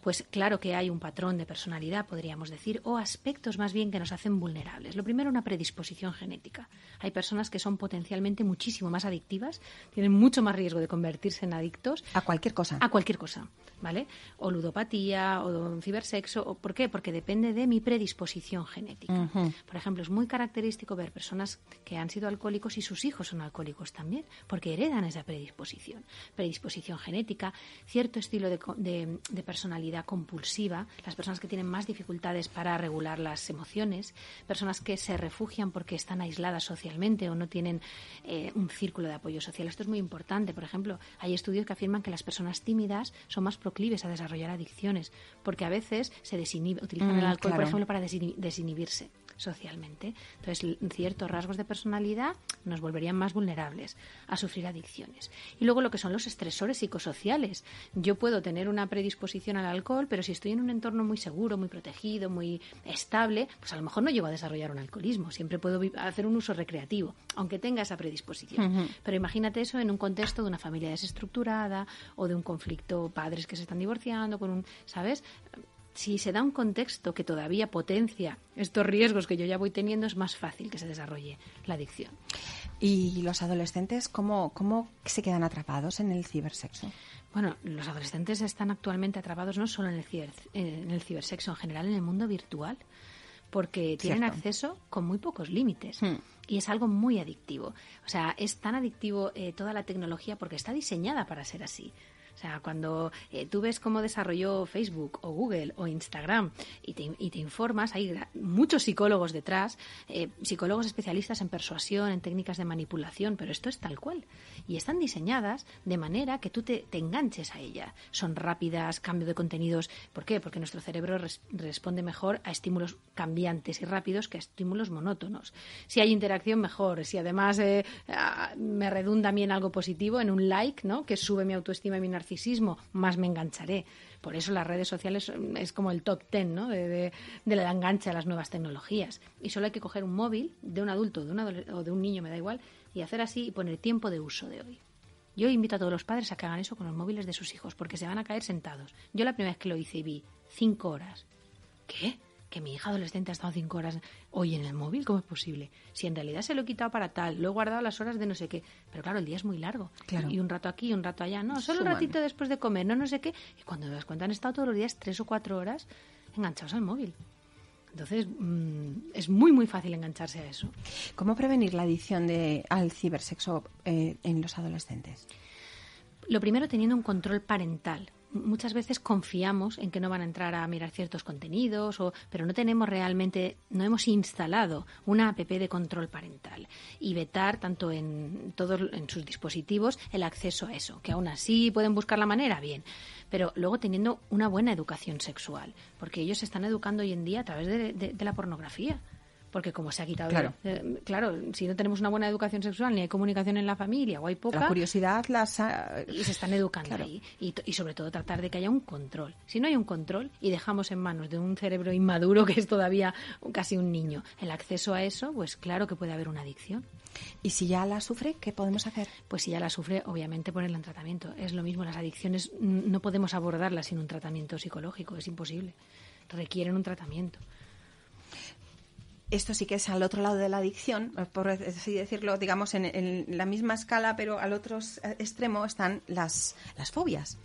Pues claro que hay un patrón de personalidad, podríamos decir, o aspectos más bien que nos hacen vulnerables. Lo primero, una predisposición genética. Hay personas que son potencialmente muchísimo más adictivas, tienen mucho más riesgo de convertirse en adictos. A cualquier cosa. A cualquier cosa, ¿vale? O ludopatía, o cibersexo. ¿Por qué? Porque depende de mi predisposición genética. Por ejemplo, es muy característico ver personas que han sido alcohólicos y sus hijos son alcohólicos también, porque heredan esa predisposición. Predisposición genética, cierto estilo de, personalidad compulsiva, las personas que tienen más dificultades para regular las emociones, personas que se refugian porque están aisladas socialmente o no tienen eh, un círculo de apoyo social. Esto es muy importante. Por ejemplo, hay estudios que afirman que las personas tímidas son más proclives a desarrollar adicciones porque a veces se desinhibe, utilizan mm, el alcohol, por ejemplo, para desinhibirse socialmente. Entonces, ciertos rasgos de personalidad nos volverían más vulnerables a sufrir adicciones. Y luego lo que son los estresores psicosociales. Yo puedo tener una predisposición al alcohol, pero si estoy en un entorno muy seguro, muy protegido, muy estable, pues a lo mejor no llego a desarrollar un alcoholismo. Siempre puedo hacer un uso recreativo, aunque tenga esa predisposición. Pero imagínate eso en un contexto de una familia desestructurada o de un conflicto, padres que se están divorciando, con un, ¿sabes? si se da un contexto que todavía potencia estos riesgos que yo ya voy teniendo, es más fácil que se desarrolle la adicción. ¿Y los adolescentes cómo, cómo se quedan atrapados en el cibersexo? Bueno, los adolescentes están actualmente atrapados no solo en el, ciber, en el cibersexo, en general en el mundo virtual, porque tienen acceso con muy pocos límites. Hmm. Y es algo muy adictivo. O sea, es tan adictivo eh, toda la tecnología porque está diseñada para ser así. O sea, cuando eh, tú ves cómo desarrolló Facebook o Google o Instagram y te, informas, hay muchos psicólogos detrás, eh, psicólogos especialistas en persuasión, en técnicas de manipulación, pero esto es tal cual. Y están diseñadas de manera que tú te, enganches a ella. Son rápidas, cambio de contenidos. ¿Por qué? Porque nuestro cerebro responde mejor a estímulos cambiantes y rápidos que a estímulos monótonos. Si hay interacción, mejor. Si además eh, ah, me redunda a mí en algo positivo, en un like, ¿no? Que sube mi autoestima y mi narcisismo más me engancharé. Por eso las redes sociales mm, es como el top ten de, la engancha a las nuevas tecnologías. Y solo hay que coger un móvil de un adulto de o de un niño, me da igual, y hacer así y poner tiempo de uso de hoy. Yo invito a todos los padres a que hagan eso con los móviles de sus hijos, porque se van a caer sentados. Yo la primera vez que lo hice vi cinco horas. ¿Qué? que mi hija adolescente ha estado cinco horas hoy en el móvil, ¿cómo es posible? Si en realidad se lo he quitado para tal, lo he guardado las horas de no sé qué, pero claro, el día es muy largo. Y un rato aquí, un rato allá, no, solo un ratito después de comer, no, no sé qué. Y cuando te das cuenta han estado todos los días tres o cuatro horas enganchados al móvil. Entonces, mm, es muy, muy fácil engancharse a eso. ¿Cómo prevenir la adicción de, al cibersexo eh, en los adolescentes? Lo primero, teniendo un control parental muchas veces confiamos en que no van a entrar a mirar ciertos contenidos, o, pero no tenemos realmente, no hemos instalado una app de control parental y vetar tanto en todos en sus dispositivos el acceso a eso, que aún así pueden buscar la manera, bien, pero luego teniendo una buena educación sexual, porque ellos se están educando hoy en día a través de la pornografía porque como se ha quitado claro. Eh, claro si no tenemos una buena educación sexual ni hay comunicación en la familia o hay poca la curiosidad las y se están educando ahí y, y, sobre todo tratar de que haya un control si no hay un control y dejamos en manos de un cerebro inmaduro que es todavía casi un niño el acceso a eso pues claro que puede haber una adicción y si ya la sufre qué podemos hacer pues si ya la sufre obviamente ponerla en tratamiento es lo mismo las adicciones no podemos abordarlas sin un tratamiento psicológico es imposible requieren un tratamiento esto sí que es al otro lado de la adicción, por así decirlo, digamos, en, la misma escala, pero al otro extremo están las, las fobias.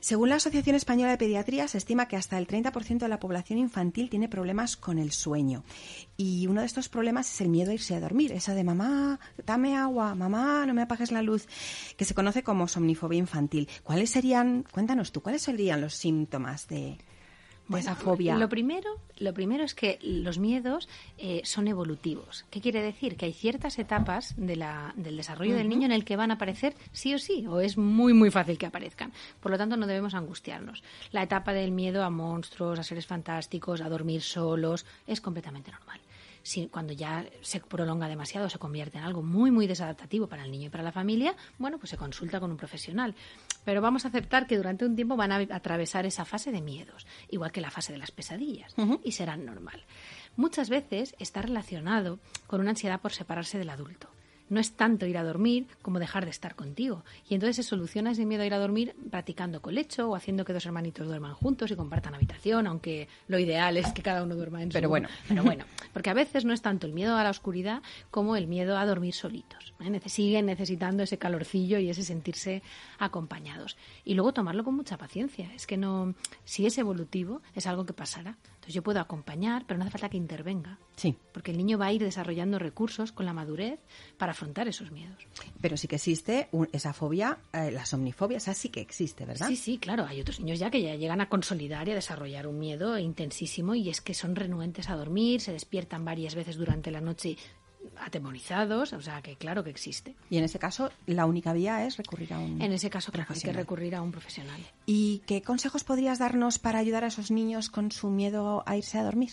Según la Asociación Española de Pediatría, se estima que hasta el 30% de la población infantil tiene problemas con el sueño. Y uno de estos problemas es el miedo a irse a dormir, esa de mamá, dame agua, mamá, no me apagues la luz, que se conoce como somnifobia infantil. ¿Cuáles serían, cuéntanos tú, cuáles serían los síntomas de, pues fobia? Lo primero, lo primero es que los miedos eh, son evolutivos. ¿Qué quiere decir? Que hay ciertas etapas de del desarrollo del niño en el que van a aparecer sí o sí, o es muy, muy fácil que aparezcan. Por lo tanto, no debemos angustiarnos. La etapa del miedo a monstruos, a seres fantásticos, a dormir solos, es completamente normal si, cuando ya se prolonga demasiado, se convierte en algo muy, muy desadaptativo para el niño y para la familia, bueno, pues se consulta con un profesional. Pero vamos a aceptar que durante un tiempo van a atravesar esa fase de miedos, igual que la fase de las pesadillas, y será normal. Muchas veces está relacionado con una ansiedad por separarse del adulto no es tanto ir a dormir como dejar de estar contigo. Y entonces se soluciona ese miedo a ir a dormir practicando colecho o haciendo que dos hermanitos duerman juntos y compartan habitación, aunque lo ideal es que cada uno duerma en su... Pero bueno, pero bueno. Porque a veces no es tanto el miedo a la oscuridad como el miedo a dormir solitos. ¿eh? Siguen necesitando ese calorcillo y ese sentirse acompañados. Y luego tomarlo con mucha paciencia. Es que no... Si es evolutivo, es algo que pasará. Pues yo puedo acompañar, pero no hace falta que intervenga. Sí. Porque el niño va a ir desarrollando recursos con la madurez para afrontar esos miedos. Pero sí que existe esa fobia, eh, las omnifobias, esa sí que existe, ¿verdad? Sí, sí, claro. Hay otros niños ya que ya llegan a consolidar y a desarrollar un miedo intensísimo y es que son renuentes a dormir, se despiertan varias veces durante la noche atemorizados, o sea que claro que existe. Y en ese caso, la única vía es recurrir a un En ese caso, hay que recurrir a un profesional. ¿Y qué consejos podrías darnos para ayudar a esos niños con su miedo a irse a dormir?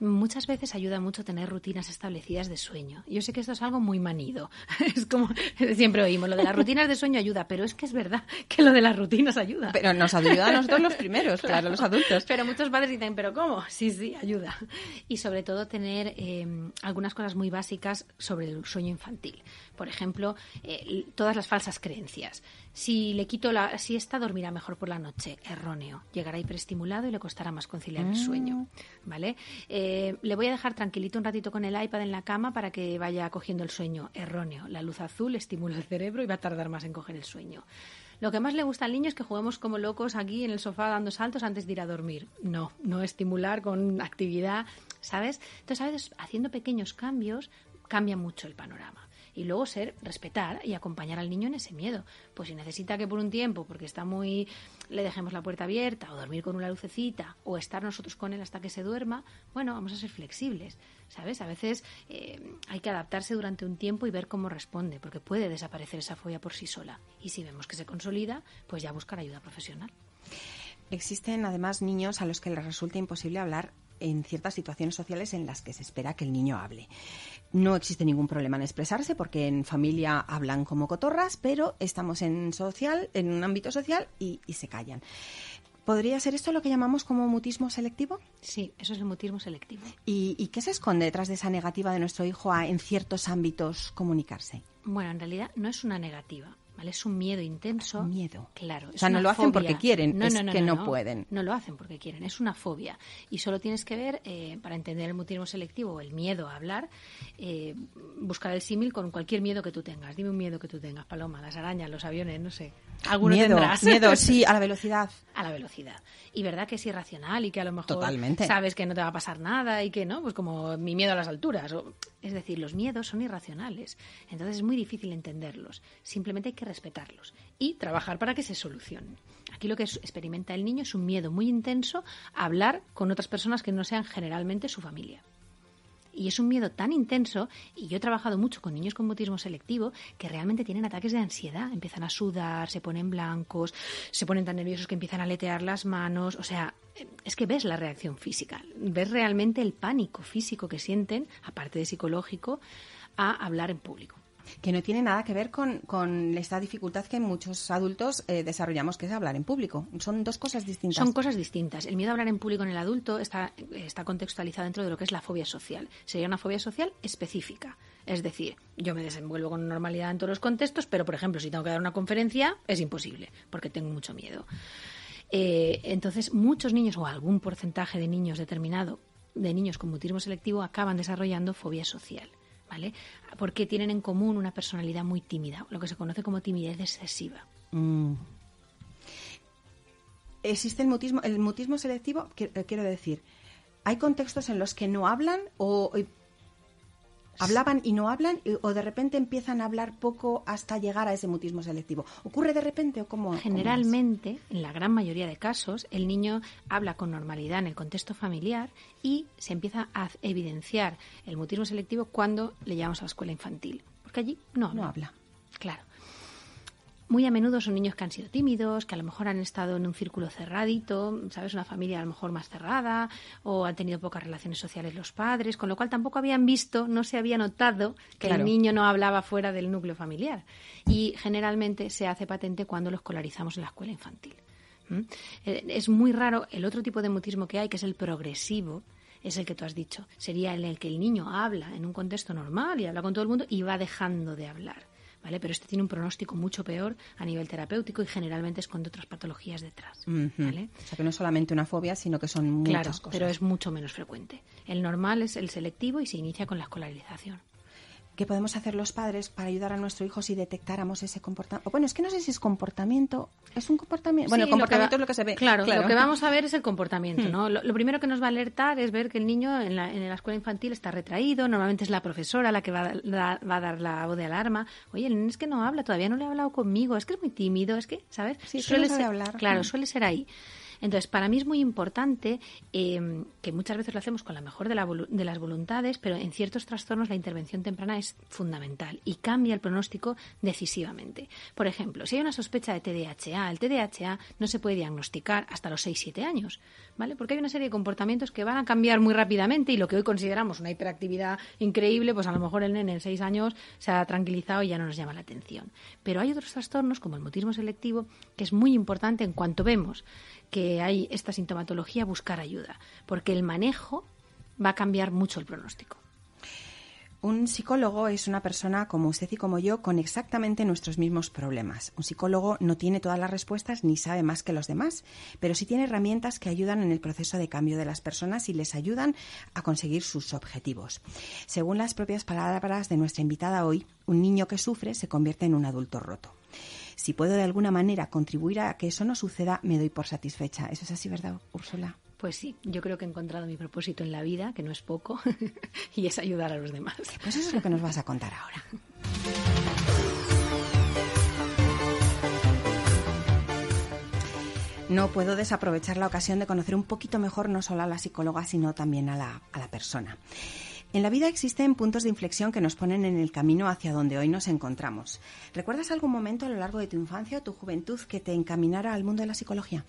Muchas veces ayuda mucho tener rutinas establecidas de sueño. Yo sé que esto es algo muy manido. Es como siempre oímos, lo de las rutinas de sueño ayuda, pero es que es verdad que lo de las rutinas ayuda. Pero nos ayuda a nosotros los primeros, claro, los adultos. Pero muchos padres dicen, ¿pero cómo? Sí, sí, ayuda. Y sobre todo tener eh, algunas cosas muy básicas sobre el sueño infantil por ejemplo, eh, todas las falsas creencias. Si le quito la siesta, dormirá mejor por la noche. Erróneo. Llegará hiperestimulado y le costará más conciliar el sueño. Mm. ¿Vale? Eh, le voy a dejar tranquilito un ratito con el iPad en la cama para que vaya cogiendo el sueño. Erróneo. La luz azul estimula el cerebro y va a tardar más en coger el sueño. Lo que más le gusta al niño es que juguemos como locos aquí en el sofá dando saltos antes de ir a dormir. No, no estimular con actividad, ¿sabes? Entonces, a veces haciendo pequeños cambios cambia mucho el panorama y luego ser respetar y acompañar al niño en ese miedo. Pues si necesita que por un tiempo, porque está muy le dejemos la puerta abierta o dormir con una lucecita o estar nosotros con él hasta que se duerma, bueno, vamos a ser flexibles, ¿sabes? A veces eh, hay que adaptarse durante un tiempo y ver cómo responde, porque puede desaparecer esa fobia por sí sola y si vemos que se consolida, pues ya buscar ayuda profesional. Existen además niños a los que les resulta imposible hablar en ciertas situaciones sociales en las que se espera que el niño hable. No existe ningún problema en expresarse porque en familia hablan como cotorras, pero estamos en social, en un ámbito social y, se callan. ¿Podría ser esto lo que llamamos como mutismo selectivo? Sí, eso es el mutismo selectivo. ¿Y, ¿Y, qué se esconde detrás de esa negativa de nuestro hijo a, en ciertos ámbitos, comunicarse? Bueno, en realidad no es una negativa. Es un miedo intenso. Miedo. Claro. O sea, no lo hacen porque quieren, no, es que no, pueden. No lo hacen porque quieren, es una fobia. Y solo tienes que ver, eh, para entender el mutismo selectivo el miedo a hablar, eh, buscar el símil con cualquier miedo que tú tengas. Dime un miedo que tú tengas, Paloma, las arañas, los aviones, no sé. Alguno miedo, Miedo, sí, a la velocidad. A la velocidad. Y verdad que es irracional y que a lo mejor sabes que no te va a pasar nada y que no, pues como mi miedo a las alturas. Es decir, los miedos son irracionales, entonces es muy difícil entenderlos, simplemente hay que respetarlos y trabajar para que se solucionen. Aquí lo que experimenta el niño es un miedo muy intenso a hablar con otras personas que no sean generalmente su familia y es un miedo tan intenso, y yo he trabajado mucho con niños con mutismo selectivo, que realmente tienen ataques de ansiedad, empiezan a sudar, se ponen blancos, se ponen tan nerviosos que empiezan a aletear las manos, o sea, es que ves la reacción física, ves realmente el pánico físico que sienten, aparte de psicológico, a hablar en público. Que no tiene nada que ver con, esta dificultad que muchos adultos eh, desarrollamos, que es hablar en público. Son dos cosas distintas. Son cosas distintas. El miedo a hablar en público en el adulto está, contextualizado dentro de lo que es la fobia social. Sería una fobia social específica. Es decir, yo me desenvuelvo con normalidad en todos los contextos, pero por ejemplo, si tengo que dar una conferencia, es imposible, porque tengo mucho miedo. Eh, entonces, muchos niños o algún porcentaje de niños determinado, de niños con mutismo selectivo, acaban desarrollando fobia social. Porque tienen en común una personalidad muy tímida, lo que se conoce como timidez excesiva. Mm. Existe el mutismo, el mutismo selectivo, eh, quiero decir, hay contextos en los que no hablan o eh, pues- ¿Hablaban y no hablan o de repente empiezan a hablar poco hasta llegar a ese mutismo selectivo? ¿Ocurre de repente o cómo? Generalmente, en la gran mayoría de casos, el niño habla con normalidad en el contexto familiar y se empieza a evidenciar el mutismo selectivo cuando le llevamos a la escuela infantil, porque allí no No habla. Claro muy a menudo son niños que han sido tímidos, que a lo mejor han estado en un círculo cerradito, ¿sabes? Una familia a lo mejor más cerrada o han tenido pocas relaciones sociales los padres, con lo cual tampoco habían visto, no se había notado que el niño no hablaba fuera del núcleo familiar. Y generalmente se hace patente cuando lo escolarizamos en la escuela infantil. ¿Mm? Eh, es muy raro el otro tipo de mutismo que hay, que es el progresivo, es el que tú has dicho. Sería en el que el niño habla en un contexto normal y habla con todo el mundo y va dejando de hablar. Pero este tiene un pronóstico mucho peor a nivel terapéutico y generalmente esconde otras patologías detrás, O sea, que no es solamente una fobia, sino que son muchas claro, pero es mucho menos frecuente. El normal es el selectivo y se inicia con la escolarización que podemos hacer los padres para ayudar a nuestro hijo si detectáramos ese comportamiento. Bueno, es que no sé si es comportamiento, es un comportamiento. Bueno, el comportamiento es lo que se ve. Claro, lo que vamos a ver es el comportamiento, hmm. ¿no? Lo, primero que nos va a alertar es ver que el niño en la, en la, escuela infantil está retraído, normalmente es la profesora la que va, a dar la voz de alarma. Oye, el niño es que no habla, todavía no le ha hablado conmigo, es que es muy tímido, es que, ¿sabes? Sí, suele ser, hablar. Claro, hmm. suele ser ahí. Entonces, para mí es muy importante em, que muchas veces lo hacemos con la mejor de, las voluntades, pero en ciertos trastornos la intervención temprana es fundamental y cambia el pronóstico decisivamente. Por ejemplo, si hay una sospecha de TDAH, el TDAH no se puede diagnosticar hasta los 6-7 años, ¿vale? Porque hay una serie de comportamientos que van a cambiar muy rápidamente y lo que hoy consideramos una hiperactividad increíble, pues a lo mejor el nene en 6 años se ha tranquilizado y ya no nos llama la atención. Pero hay otros trastornos, como el mutismo selectivo, que es muy importante en cuanto vemos que hay esta sintomatología, buscar ayuda, porque el manejo va a cambiar mucho el pronóstico. Un psicólogo es una persona como usted y como yo con exactamente nuestros mismos problemas. Un psicólogo no tiene todas las respuestas ni sabe más que los demás, pero sí tiene herramientas que ayudan en el proceso de cambio de las personas y les ayudan a conseguir sus objetivos. Según las propias palabras de nuestra invitada hoy, un niño que sufre se convierte en un adulto roto. Si puedo de alguna manera contribuir a que eso no suceda, me doy por satisfecha. Eso es así, ¿verdad, Úrsula? Pues sí, yo creo que he encontrado mi propósito en la vida, que no es poco, y es ayudar a los demás. Pues eso es lo que nos vas a contar ahora. No puedo desaprovechar la ocasión de conocer un poquito mejor no solo a la psicóloga, sino también a la, a la persona. En la vida existen puntos de inflexión que nos ponen en el camino hacia donde hoy nos encontramos. ¿Recuerdas algún momento a lo largo de tu infancia o tu juventud que te encaminara al mundo de la psicología?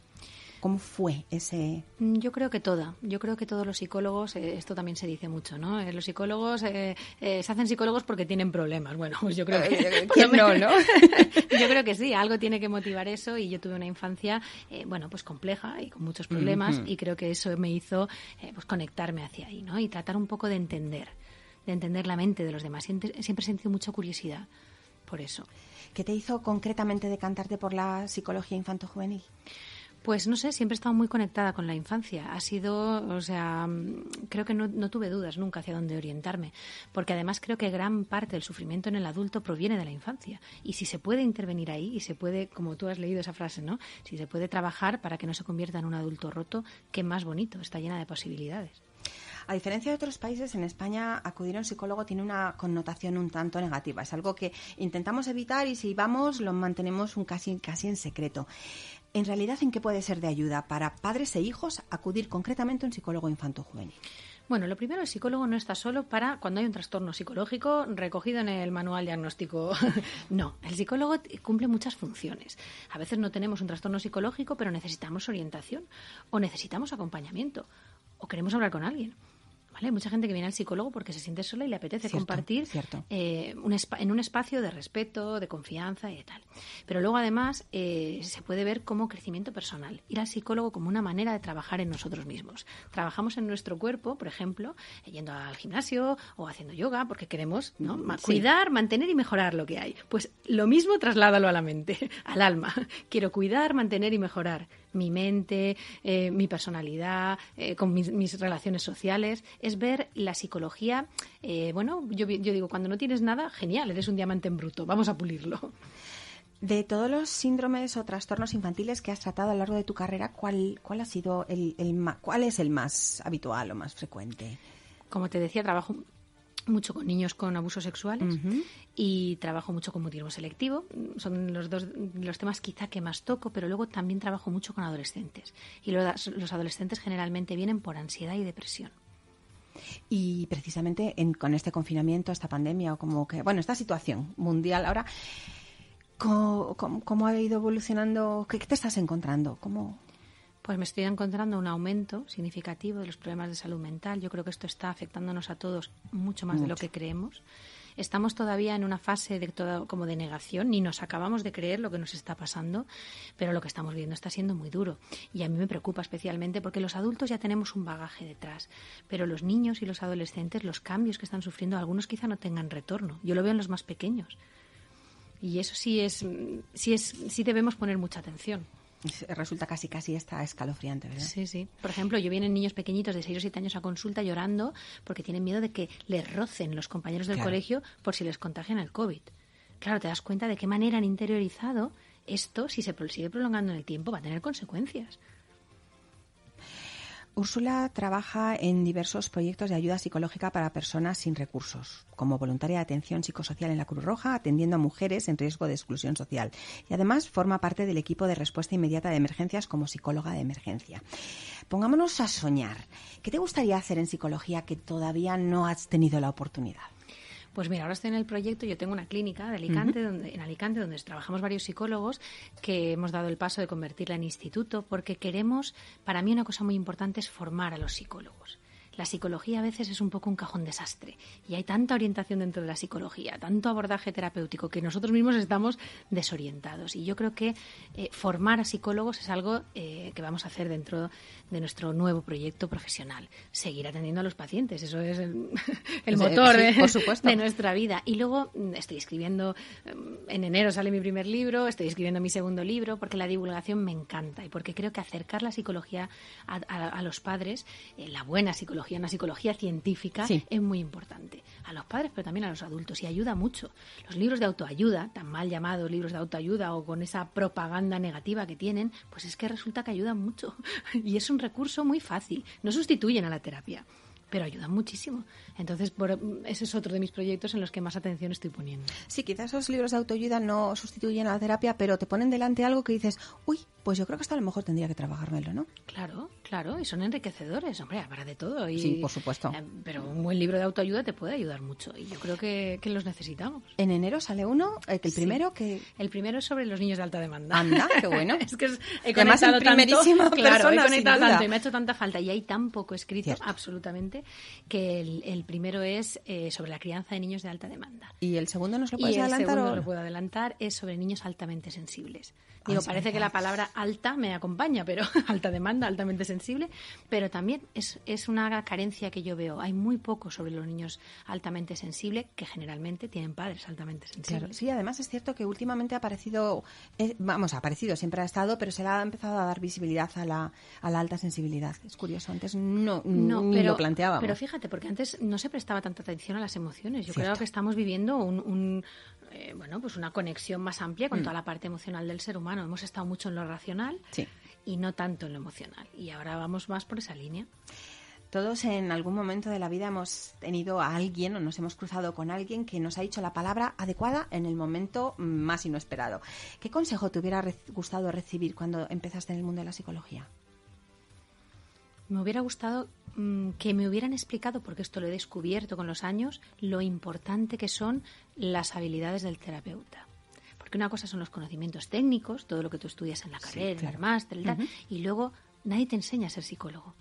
¿Cómo fue ese...? Mm, yo creo que toda. Yo creo que todos los psicólogos, eh, esto también se dice mucho, ¿no? Eh, los psicólogos eh, se hacen psicólogos porque tienen problemas. Bueno, pues yo creo que... yo creo que sí, algo tiene que motivar eso y yo tuve una infancia, bueno, pues compleja y con muchos problemas y creo que eso me hizo pues conectarme hacia ahí, ¿no? Y tratar un poco de entender, de entender la mente de los demás. Siempre, siempre he sentido mucha curiosidad por eso. ¿Qué te hizo concretamente decantarte por la psicología infanto-juvenil? Pues no sé, siempre he estado muy conectada con la infancia. Ha sido, o sea, mm, creo que no, tuve dudas nunca hacia dónde orientarme, porque además creo que gran parte del sufrimiento en el adulto proviene de la infancia. Y si se puede intervenir ahí, y se puede, como tú has leído esa frase, ¿no? Si se puede trabajar para que no se convierta en un adulto roto, qué más bonito, está llena de posibilidades. A diferencia de otros países, en España acudir a un psicólogo tiene una connotación un tanto negativa. Es algo que intentamos evitar y si vamos lo mantenemos un casi, casi en secreto en realidad en qué puede ser de ayuda para padres e hijos acudir concretamente a un psicólogo infanto-juvenil? Bueno, lo primero, el psicólogo no está solo para cuando hay un trastorno psicológico recogido en el manual diagnóstico. no, el psicólogo cumple muchas funciones. A veces no tenemos un trastorno psicológico, pero necesitamos orientación o necesitamos acompañamiento o queremos hablar con alguien. Hay mucha gente que viene al psicólogo porque se siente sola y le apetece compartir cierto. Eh, en un espacio de respeto, de confianza y tal. Pero luego además eh, se puede ver como crecimiento personal, ir al psicólogo como una manera de trabajar en nosotros mismos. Trabajamos en nuestro cuerpo, por ejemplo, eh, yendo al gimnasio o haciendo yoga porque queremos mm, cuidar, mantener y mejorar lo que hay. Pues lo mismo trasládalo a la mente, al alma. Quiero cuidar, mantener y mejorar mi mente, eh, mi personalidad, eh, con mis, relaciones sociales. Es ver la psicología. Eh, bueno, yo, digo, cuando no tienes nada, genial, eres un diamante en bruto, vamos a pulirlo. De todos los síndromes o trastornos infantiles que has tratado a lo largo de tu carrera, ¿cuál, cuál ha sido el, cuál es el más habitual o más frecuente? Como te decía, trabajo mucho con niños con abusos sexuales y trabajo mucho con mutismo selectivo. Son los dos los temas quizá que más toco, pero luego también trabajo mucho con adolescentes. Y los, adolescentes generalmente vienen por ansiedad y depresión. Y precisamente con este confinamiento, esta pandemia o como que, bueno, esta situación mundial ahora, cómo, cómo ha ido evolucionando? ¿Qué, te estás encontrando? ¿Cómo, pues me estoy encontrando un aumento significativo de los problemas de salud mental. Yo creo que esto está afectándonos a todos mucho más de lo que creemos. Estamos todavía en una fase de todo, como de negación, ni nos acabamos de creer lo que nos está pasando, pero lo que estamos viendo está siendo muy duro. Y a mí me preocupa especialmente porque los adultos ya tenemos un bagaje detrás, pero los niños y los adolescentes, los cambios que están sufriendo, algunos quizá no tengan retorno. Yo lo veo en los más pequeños. Y eso sí es, sí es, sí debemos poner mucha atención resulta casi casi está escalofriante, ¿verdad? Sí, sí. Por ejemplo, yo vienen niños pequeñitos de 6 o 7 años a consulta llorando porque tienen miedo de que les rocen los compañeros del colegio por si les contagian el COVID. Claro, te das cuenta de qué manera han interiorizado esto, si se sigue prolongando en el tiempo, va a tener consecuencias. Úrsula trabaja en diversos proyectos de ayuda psicológica para personas sin recursos, como voluntaria de atención psicosocial en la Cruz Roja, atendiendo a mujeres en riesgo de exclusión social. Y además forma parte del equipo de respuesta inmediata de emergencias como psicóloga de emergencia. Pongámonos a soñar. ¿Qué te gustaría hacer en psicología que todavía no has tenido la oportunidad? Pues mira, ahora estoy en el proyecto, yo tengo una clínica de Alicante, en Alicante, donde trabajamos varios psicólogos, que hemos dado el paso de convertirla en instituto, porque queremos, para mí una cosa muy importante es formar a los psicólogos la psicología a veces es un poco un cajón desastre y hay tanta orientación dentro de la psicología, tanto abordaje terapéutico que nosotros mismos estamos desorientados. Y yo creo que eh, formar a psicólogos es algo eh, que vamos a hacer dentro de nuestro nuevo proyecto profesional. Seguir atendiendo a los pacientes, eso es el, motor por supuesto. de nuestra vida. Y luego mm, estoy escribiendo, mm, en enero sale mi primer libro, estoy escribiendo mi segundo libro, porque la divulgación me encanta y porque creo que acercar la psicología a, los padres, eh, la buena psicología, psicología, una psicología científica, es muy importante. A los padres, pero también a los adultos, y ayuda mucho. Los libros de autoayuda, tan mal llamados libros de autoayuda o con esa propaganda negativa que tienen, pues es que resulta que ayudan mucho. y es un recurso muy fácil. No sustituyen a la terapia pero ayudan muchísimo. Entonces, ese es otro de mis proyectos en los que más atención estoy poniendo. Sí, quizás esos libros de autoayuda no sustituyen a la terapia, pero te ponen delante algo que dices, uy, pues yo creo que hasta a lo mejor tendría que trabajármelo, ¿no? Claro, Claro, y son enriquecedores, hombre, habrá de todo. Y, sí, por supuesto. Eh, pero un buen libro de autoayuda te puede ayudar mucho y yo creo que, los necesitamos. En enero sale uno, eh, el primero que... El primero es sobre los niños de alta demanda. Anda, qué bueno. es que es, Además, el claro, conectado y me ha hecho tanta falta y hay tan poco escrito, absolutamente, que el, primero es eh, sobre la crianza de niños de alta demanda. ¿Y el segundo nos lo puedes adelantar? el segundo lo puedo adelantar, es sobre niños altamente sensibles. Ah, Digo, parece que la palabra alta me acompaña, pero alta demanda, altamente sensible pero también es, una carencia que yo veo. Hay muy poco sobre los niños altamente sensibles, que generalmente tienen padres altamente sensibles. Sí, además es cierto que últimamente ha aparecido, eh, vamos, ha aparecido, siempre ha estado, pero se le ha empezado a dar visibilidad a la, alta sensibilidad. Es curioso, antes no, no pero, lo planteábamos. Pero fíjate, porque antes no se prestaba tanta atención a las emociones. Yo creo que estamos viviendo un, eh, bueno, pues una conexión más amplia con mm. toda la parte emocional del ser humano. Hemos estado mucho en lo racional. Sí y no tanto en lo emocional. Y ahora vamos más por esa línea. Todos en algún momento de la vida hemos tenido a alguien o nos hemos cruzado con alguien que nos ha dicho la palabra adecuada en el momento más inesperado. ¿Qué consejo te hubiera gustado recibir cuando empezaste en el mundo de la psicología? Me hubiera gustado mm, que me hubieran explicado, porque esto lo he descubierto con los años, lo importante que son las habilidades del terapeuta. Porque una cosa son los conocimientos técnicos, todo lo que tú estudias en la carrera, el máster, y, tal, y luego nadie te enseña a ser psicólogo.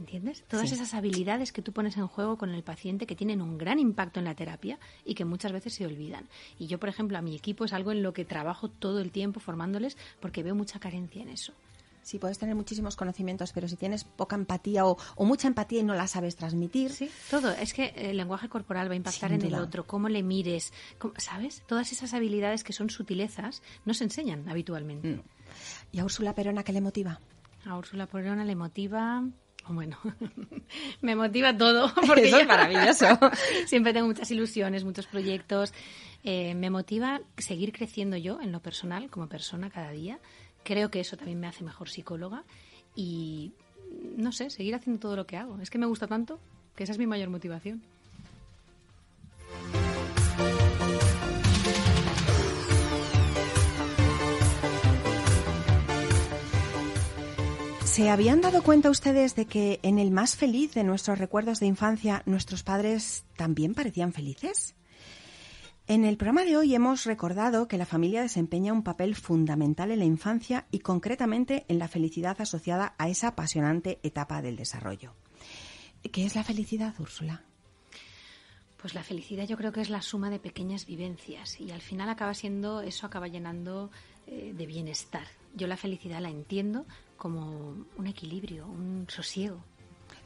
¿Entiendes? Todas esas habilidades que tú pones en juego con el paciente que tienen un gran impacto en la terapia y que muchas veces se olvidan. Y yo, por ejemplo, a mi equipo es algo en lo que trabajo todo el tiempo formándoles porque veo mucha carencia en eso. Sí, puedes tener muchísimos conocimientos, pero si tienes poca empatía o, mucha empatía y no la sabes transmitir. Sí, todo. Es que el lenguaje corporal va a impactar en el otro, cómo le mires, ¿sabes? Todas esas habilidades que son sutilezas no se enseñan habitualmente. ¿Y a Úrsula Perona qué le motiva? A Úrsula Perona le motiva oh, bueno, me motiva todo. Porque Eso es maravilloso. siempre tengo muchas ilusiones, muchos proyectos. Eh, me motiva seguir creciendo yo en lo personal, como persona, cada día creo que eso también me hace mejor psicóloga y, no sé, seguir haciendo todo lo que hago. Es que me gusta tanto que esa es mi mayor motivación. ¿Se habían dado cuenta ustedes de que en el más feliz de nuestros recuerdos de infancia nuestros padres también parecían felices? En el programa de hoy hemos recordado que la familia desempeña un papel fundamental en la infancia y concretamente en la felicidad asociada a esa apasionante etapa del desarrollo. ¿Qué es la felicidad, Úrsula? Pues la felicidad yo creo que es la suma de pequeñas vivencias y al final acaba siendo, eso acaba llenando eh, de bienestar. Yo la felicidad la entiendo como un equilibrio, un sosiego,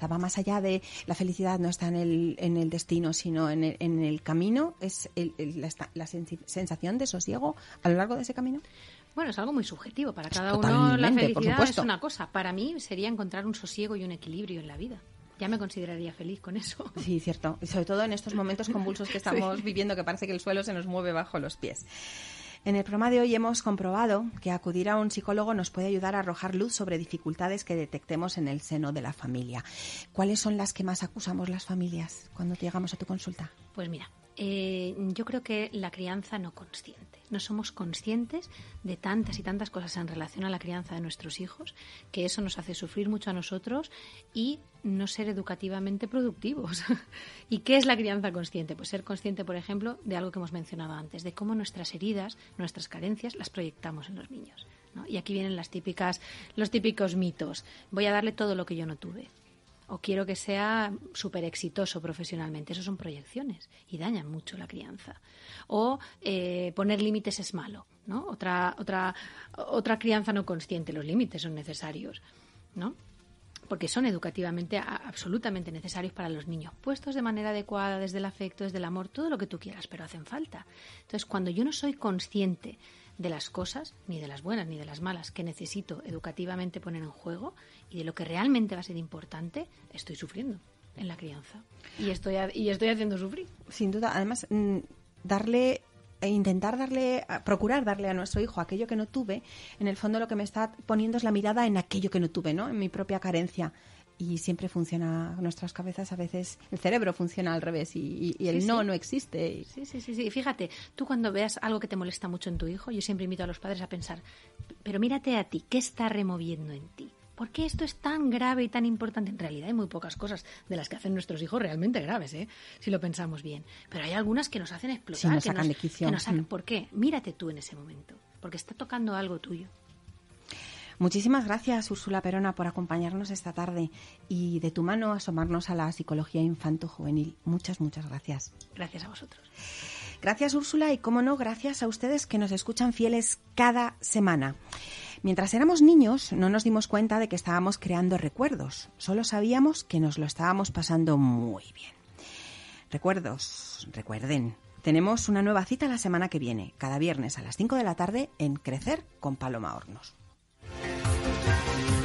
va más allá de la felicidad no está en el, en el destino, sino en el, camino, es la, sensación de sosiego a lo largo de ese camino. Bueno, es algo muy subjetivo. Para cada uno la felicidad es una cosa. Para mí sería encontrar un sosiego y un equilibrio en la vida ya me consideraría feliz con eso. Sí, cierto. Y sobre todo en estos momentos convulsos que estamos viviendo, que parece que el suelo se nos mueve bajo los pies. En el programa de hoy hemos comprobado que acudir a un psicólogo nos puede ayudar a arrojar luz sobre dificultades que detectemos en el seno de la familia. ¿Cuáles son las que más acusamos las familias cuando llegamos a tu consulta? Pues mira, eh, yo creo que la crianza no consciente no somos conscientes de tantas y tantas cosas en relación a la crianza de nuestros hijos, que eso nos hace sufrir mucho a nosotros y no ser educativamente productivos. ¿Y qué es la crianza consciente? Pues ser consciente, por ejemplo, de algo que hemos mencionado antes, de cómo nuestras heridas, nuestras carencias, las proyectamos en los niños. Y aquí vienen las típicas, los típicos mitos. Voy a darle todo lo que yo no tuve o quiero que sea súper exitoso profesionalmente. Eso son proyecciones y dañan mucho la crianza. O eh, poner límites es malo, ¿no? Otra, otra, otra crianza no consciente, los límites son necesarios, ¿no? porque son educativamente absolutamente necesarios para los niños, puestos de manera adecuada, desde el afecto, desde el amor, todo lo que tú quieras, pero hacen falta. Entonces, cuando yo no soy consciente de las cosas, ni de las buenas ni de las malas, que necesito educativamente poner en juego y de lo que realmente va a ser importante, estoy sufriendo en la crianza. Y estoy, y estoy haciendo sufrir. Sin duda. Además, mm, darle e intentar darle, procurar darle a nuestro hijo aquello que no tuve, en el fondo lo que me está poniendo es la mirada en aquello que no tuve, ¿no? En mi propia carencia y siempre funciona, nuestras cabezas a veces, el cerebro funciona al revés y, el no no existe. Sí, sí, sí, sí. Fíjate, tú cuando veas algo que te molesta mucho en tu hijo, yo siempre invito a los padres a pensar, pero mírate a ti, ¿qué está removiendo en ti? ¿Por qué esto es tan grave y tan importante? En realidad hay muy pocas cosas de las que hacen nuestros hijos realmente graves, ¿eh? si lo pensamos bien. Pero hay algunas que nos hacen explotar, sí, nos sacan de mm. que, ¿Por qué? Mírate tú en ese momento, porque está tocando algo tuyo. Muchísimas gracias, Úrsula Perona, por acompañarnos esta tarde y de tu mano asomarnos a la psicología infanto-juvenil. Muchas, muchas gracias. Gracias a vosotros. Gracias, Úrsula, y como no, gracias a ustedes que nos escuchan fieles cada semana. Mientras éramos niños no nos dimos cuenta de que estábamos creando recuerdos, solo sabíamos que nos lo estábamos pasando muy bien. Recuerdos, recuerden, tenemos una nueva cita la semana que viene, cada viernes a las 5 de la tarde en Crecer con Paloma Hornos. Thank you.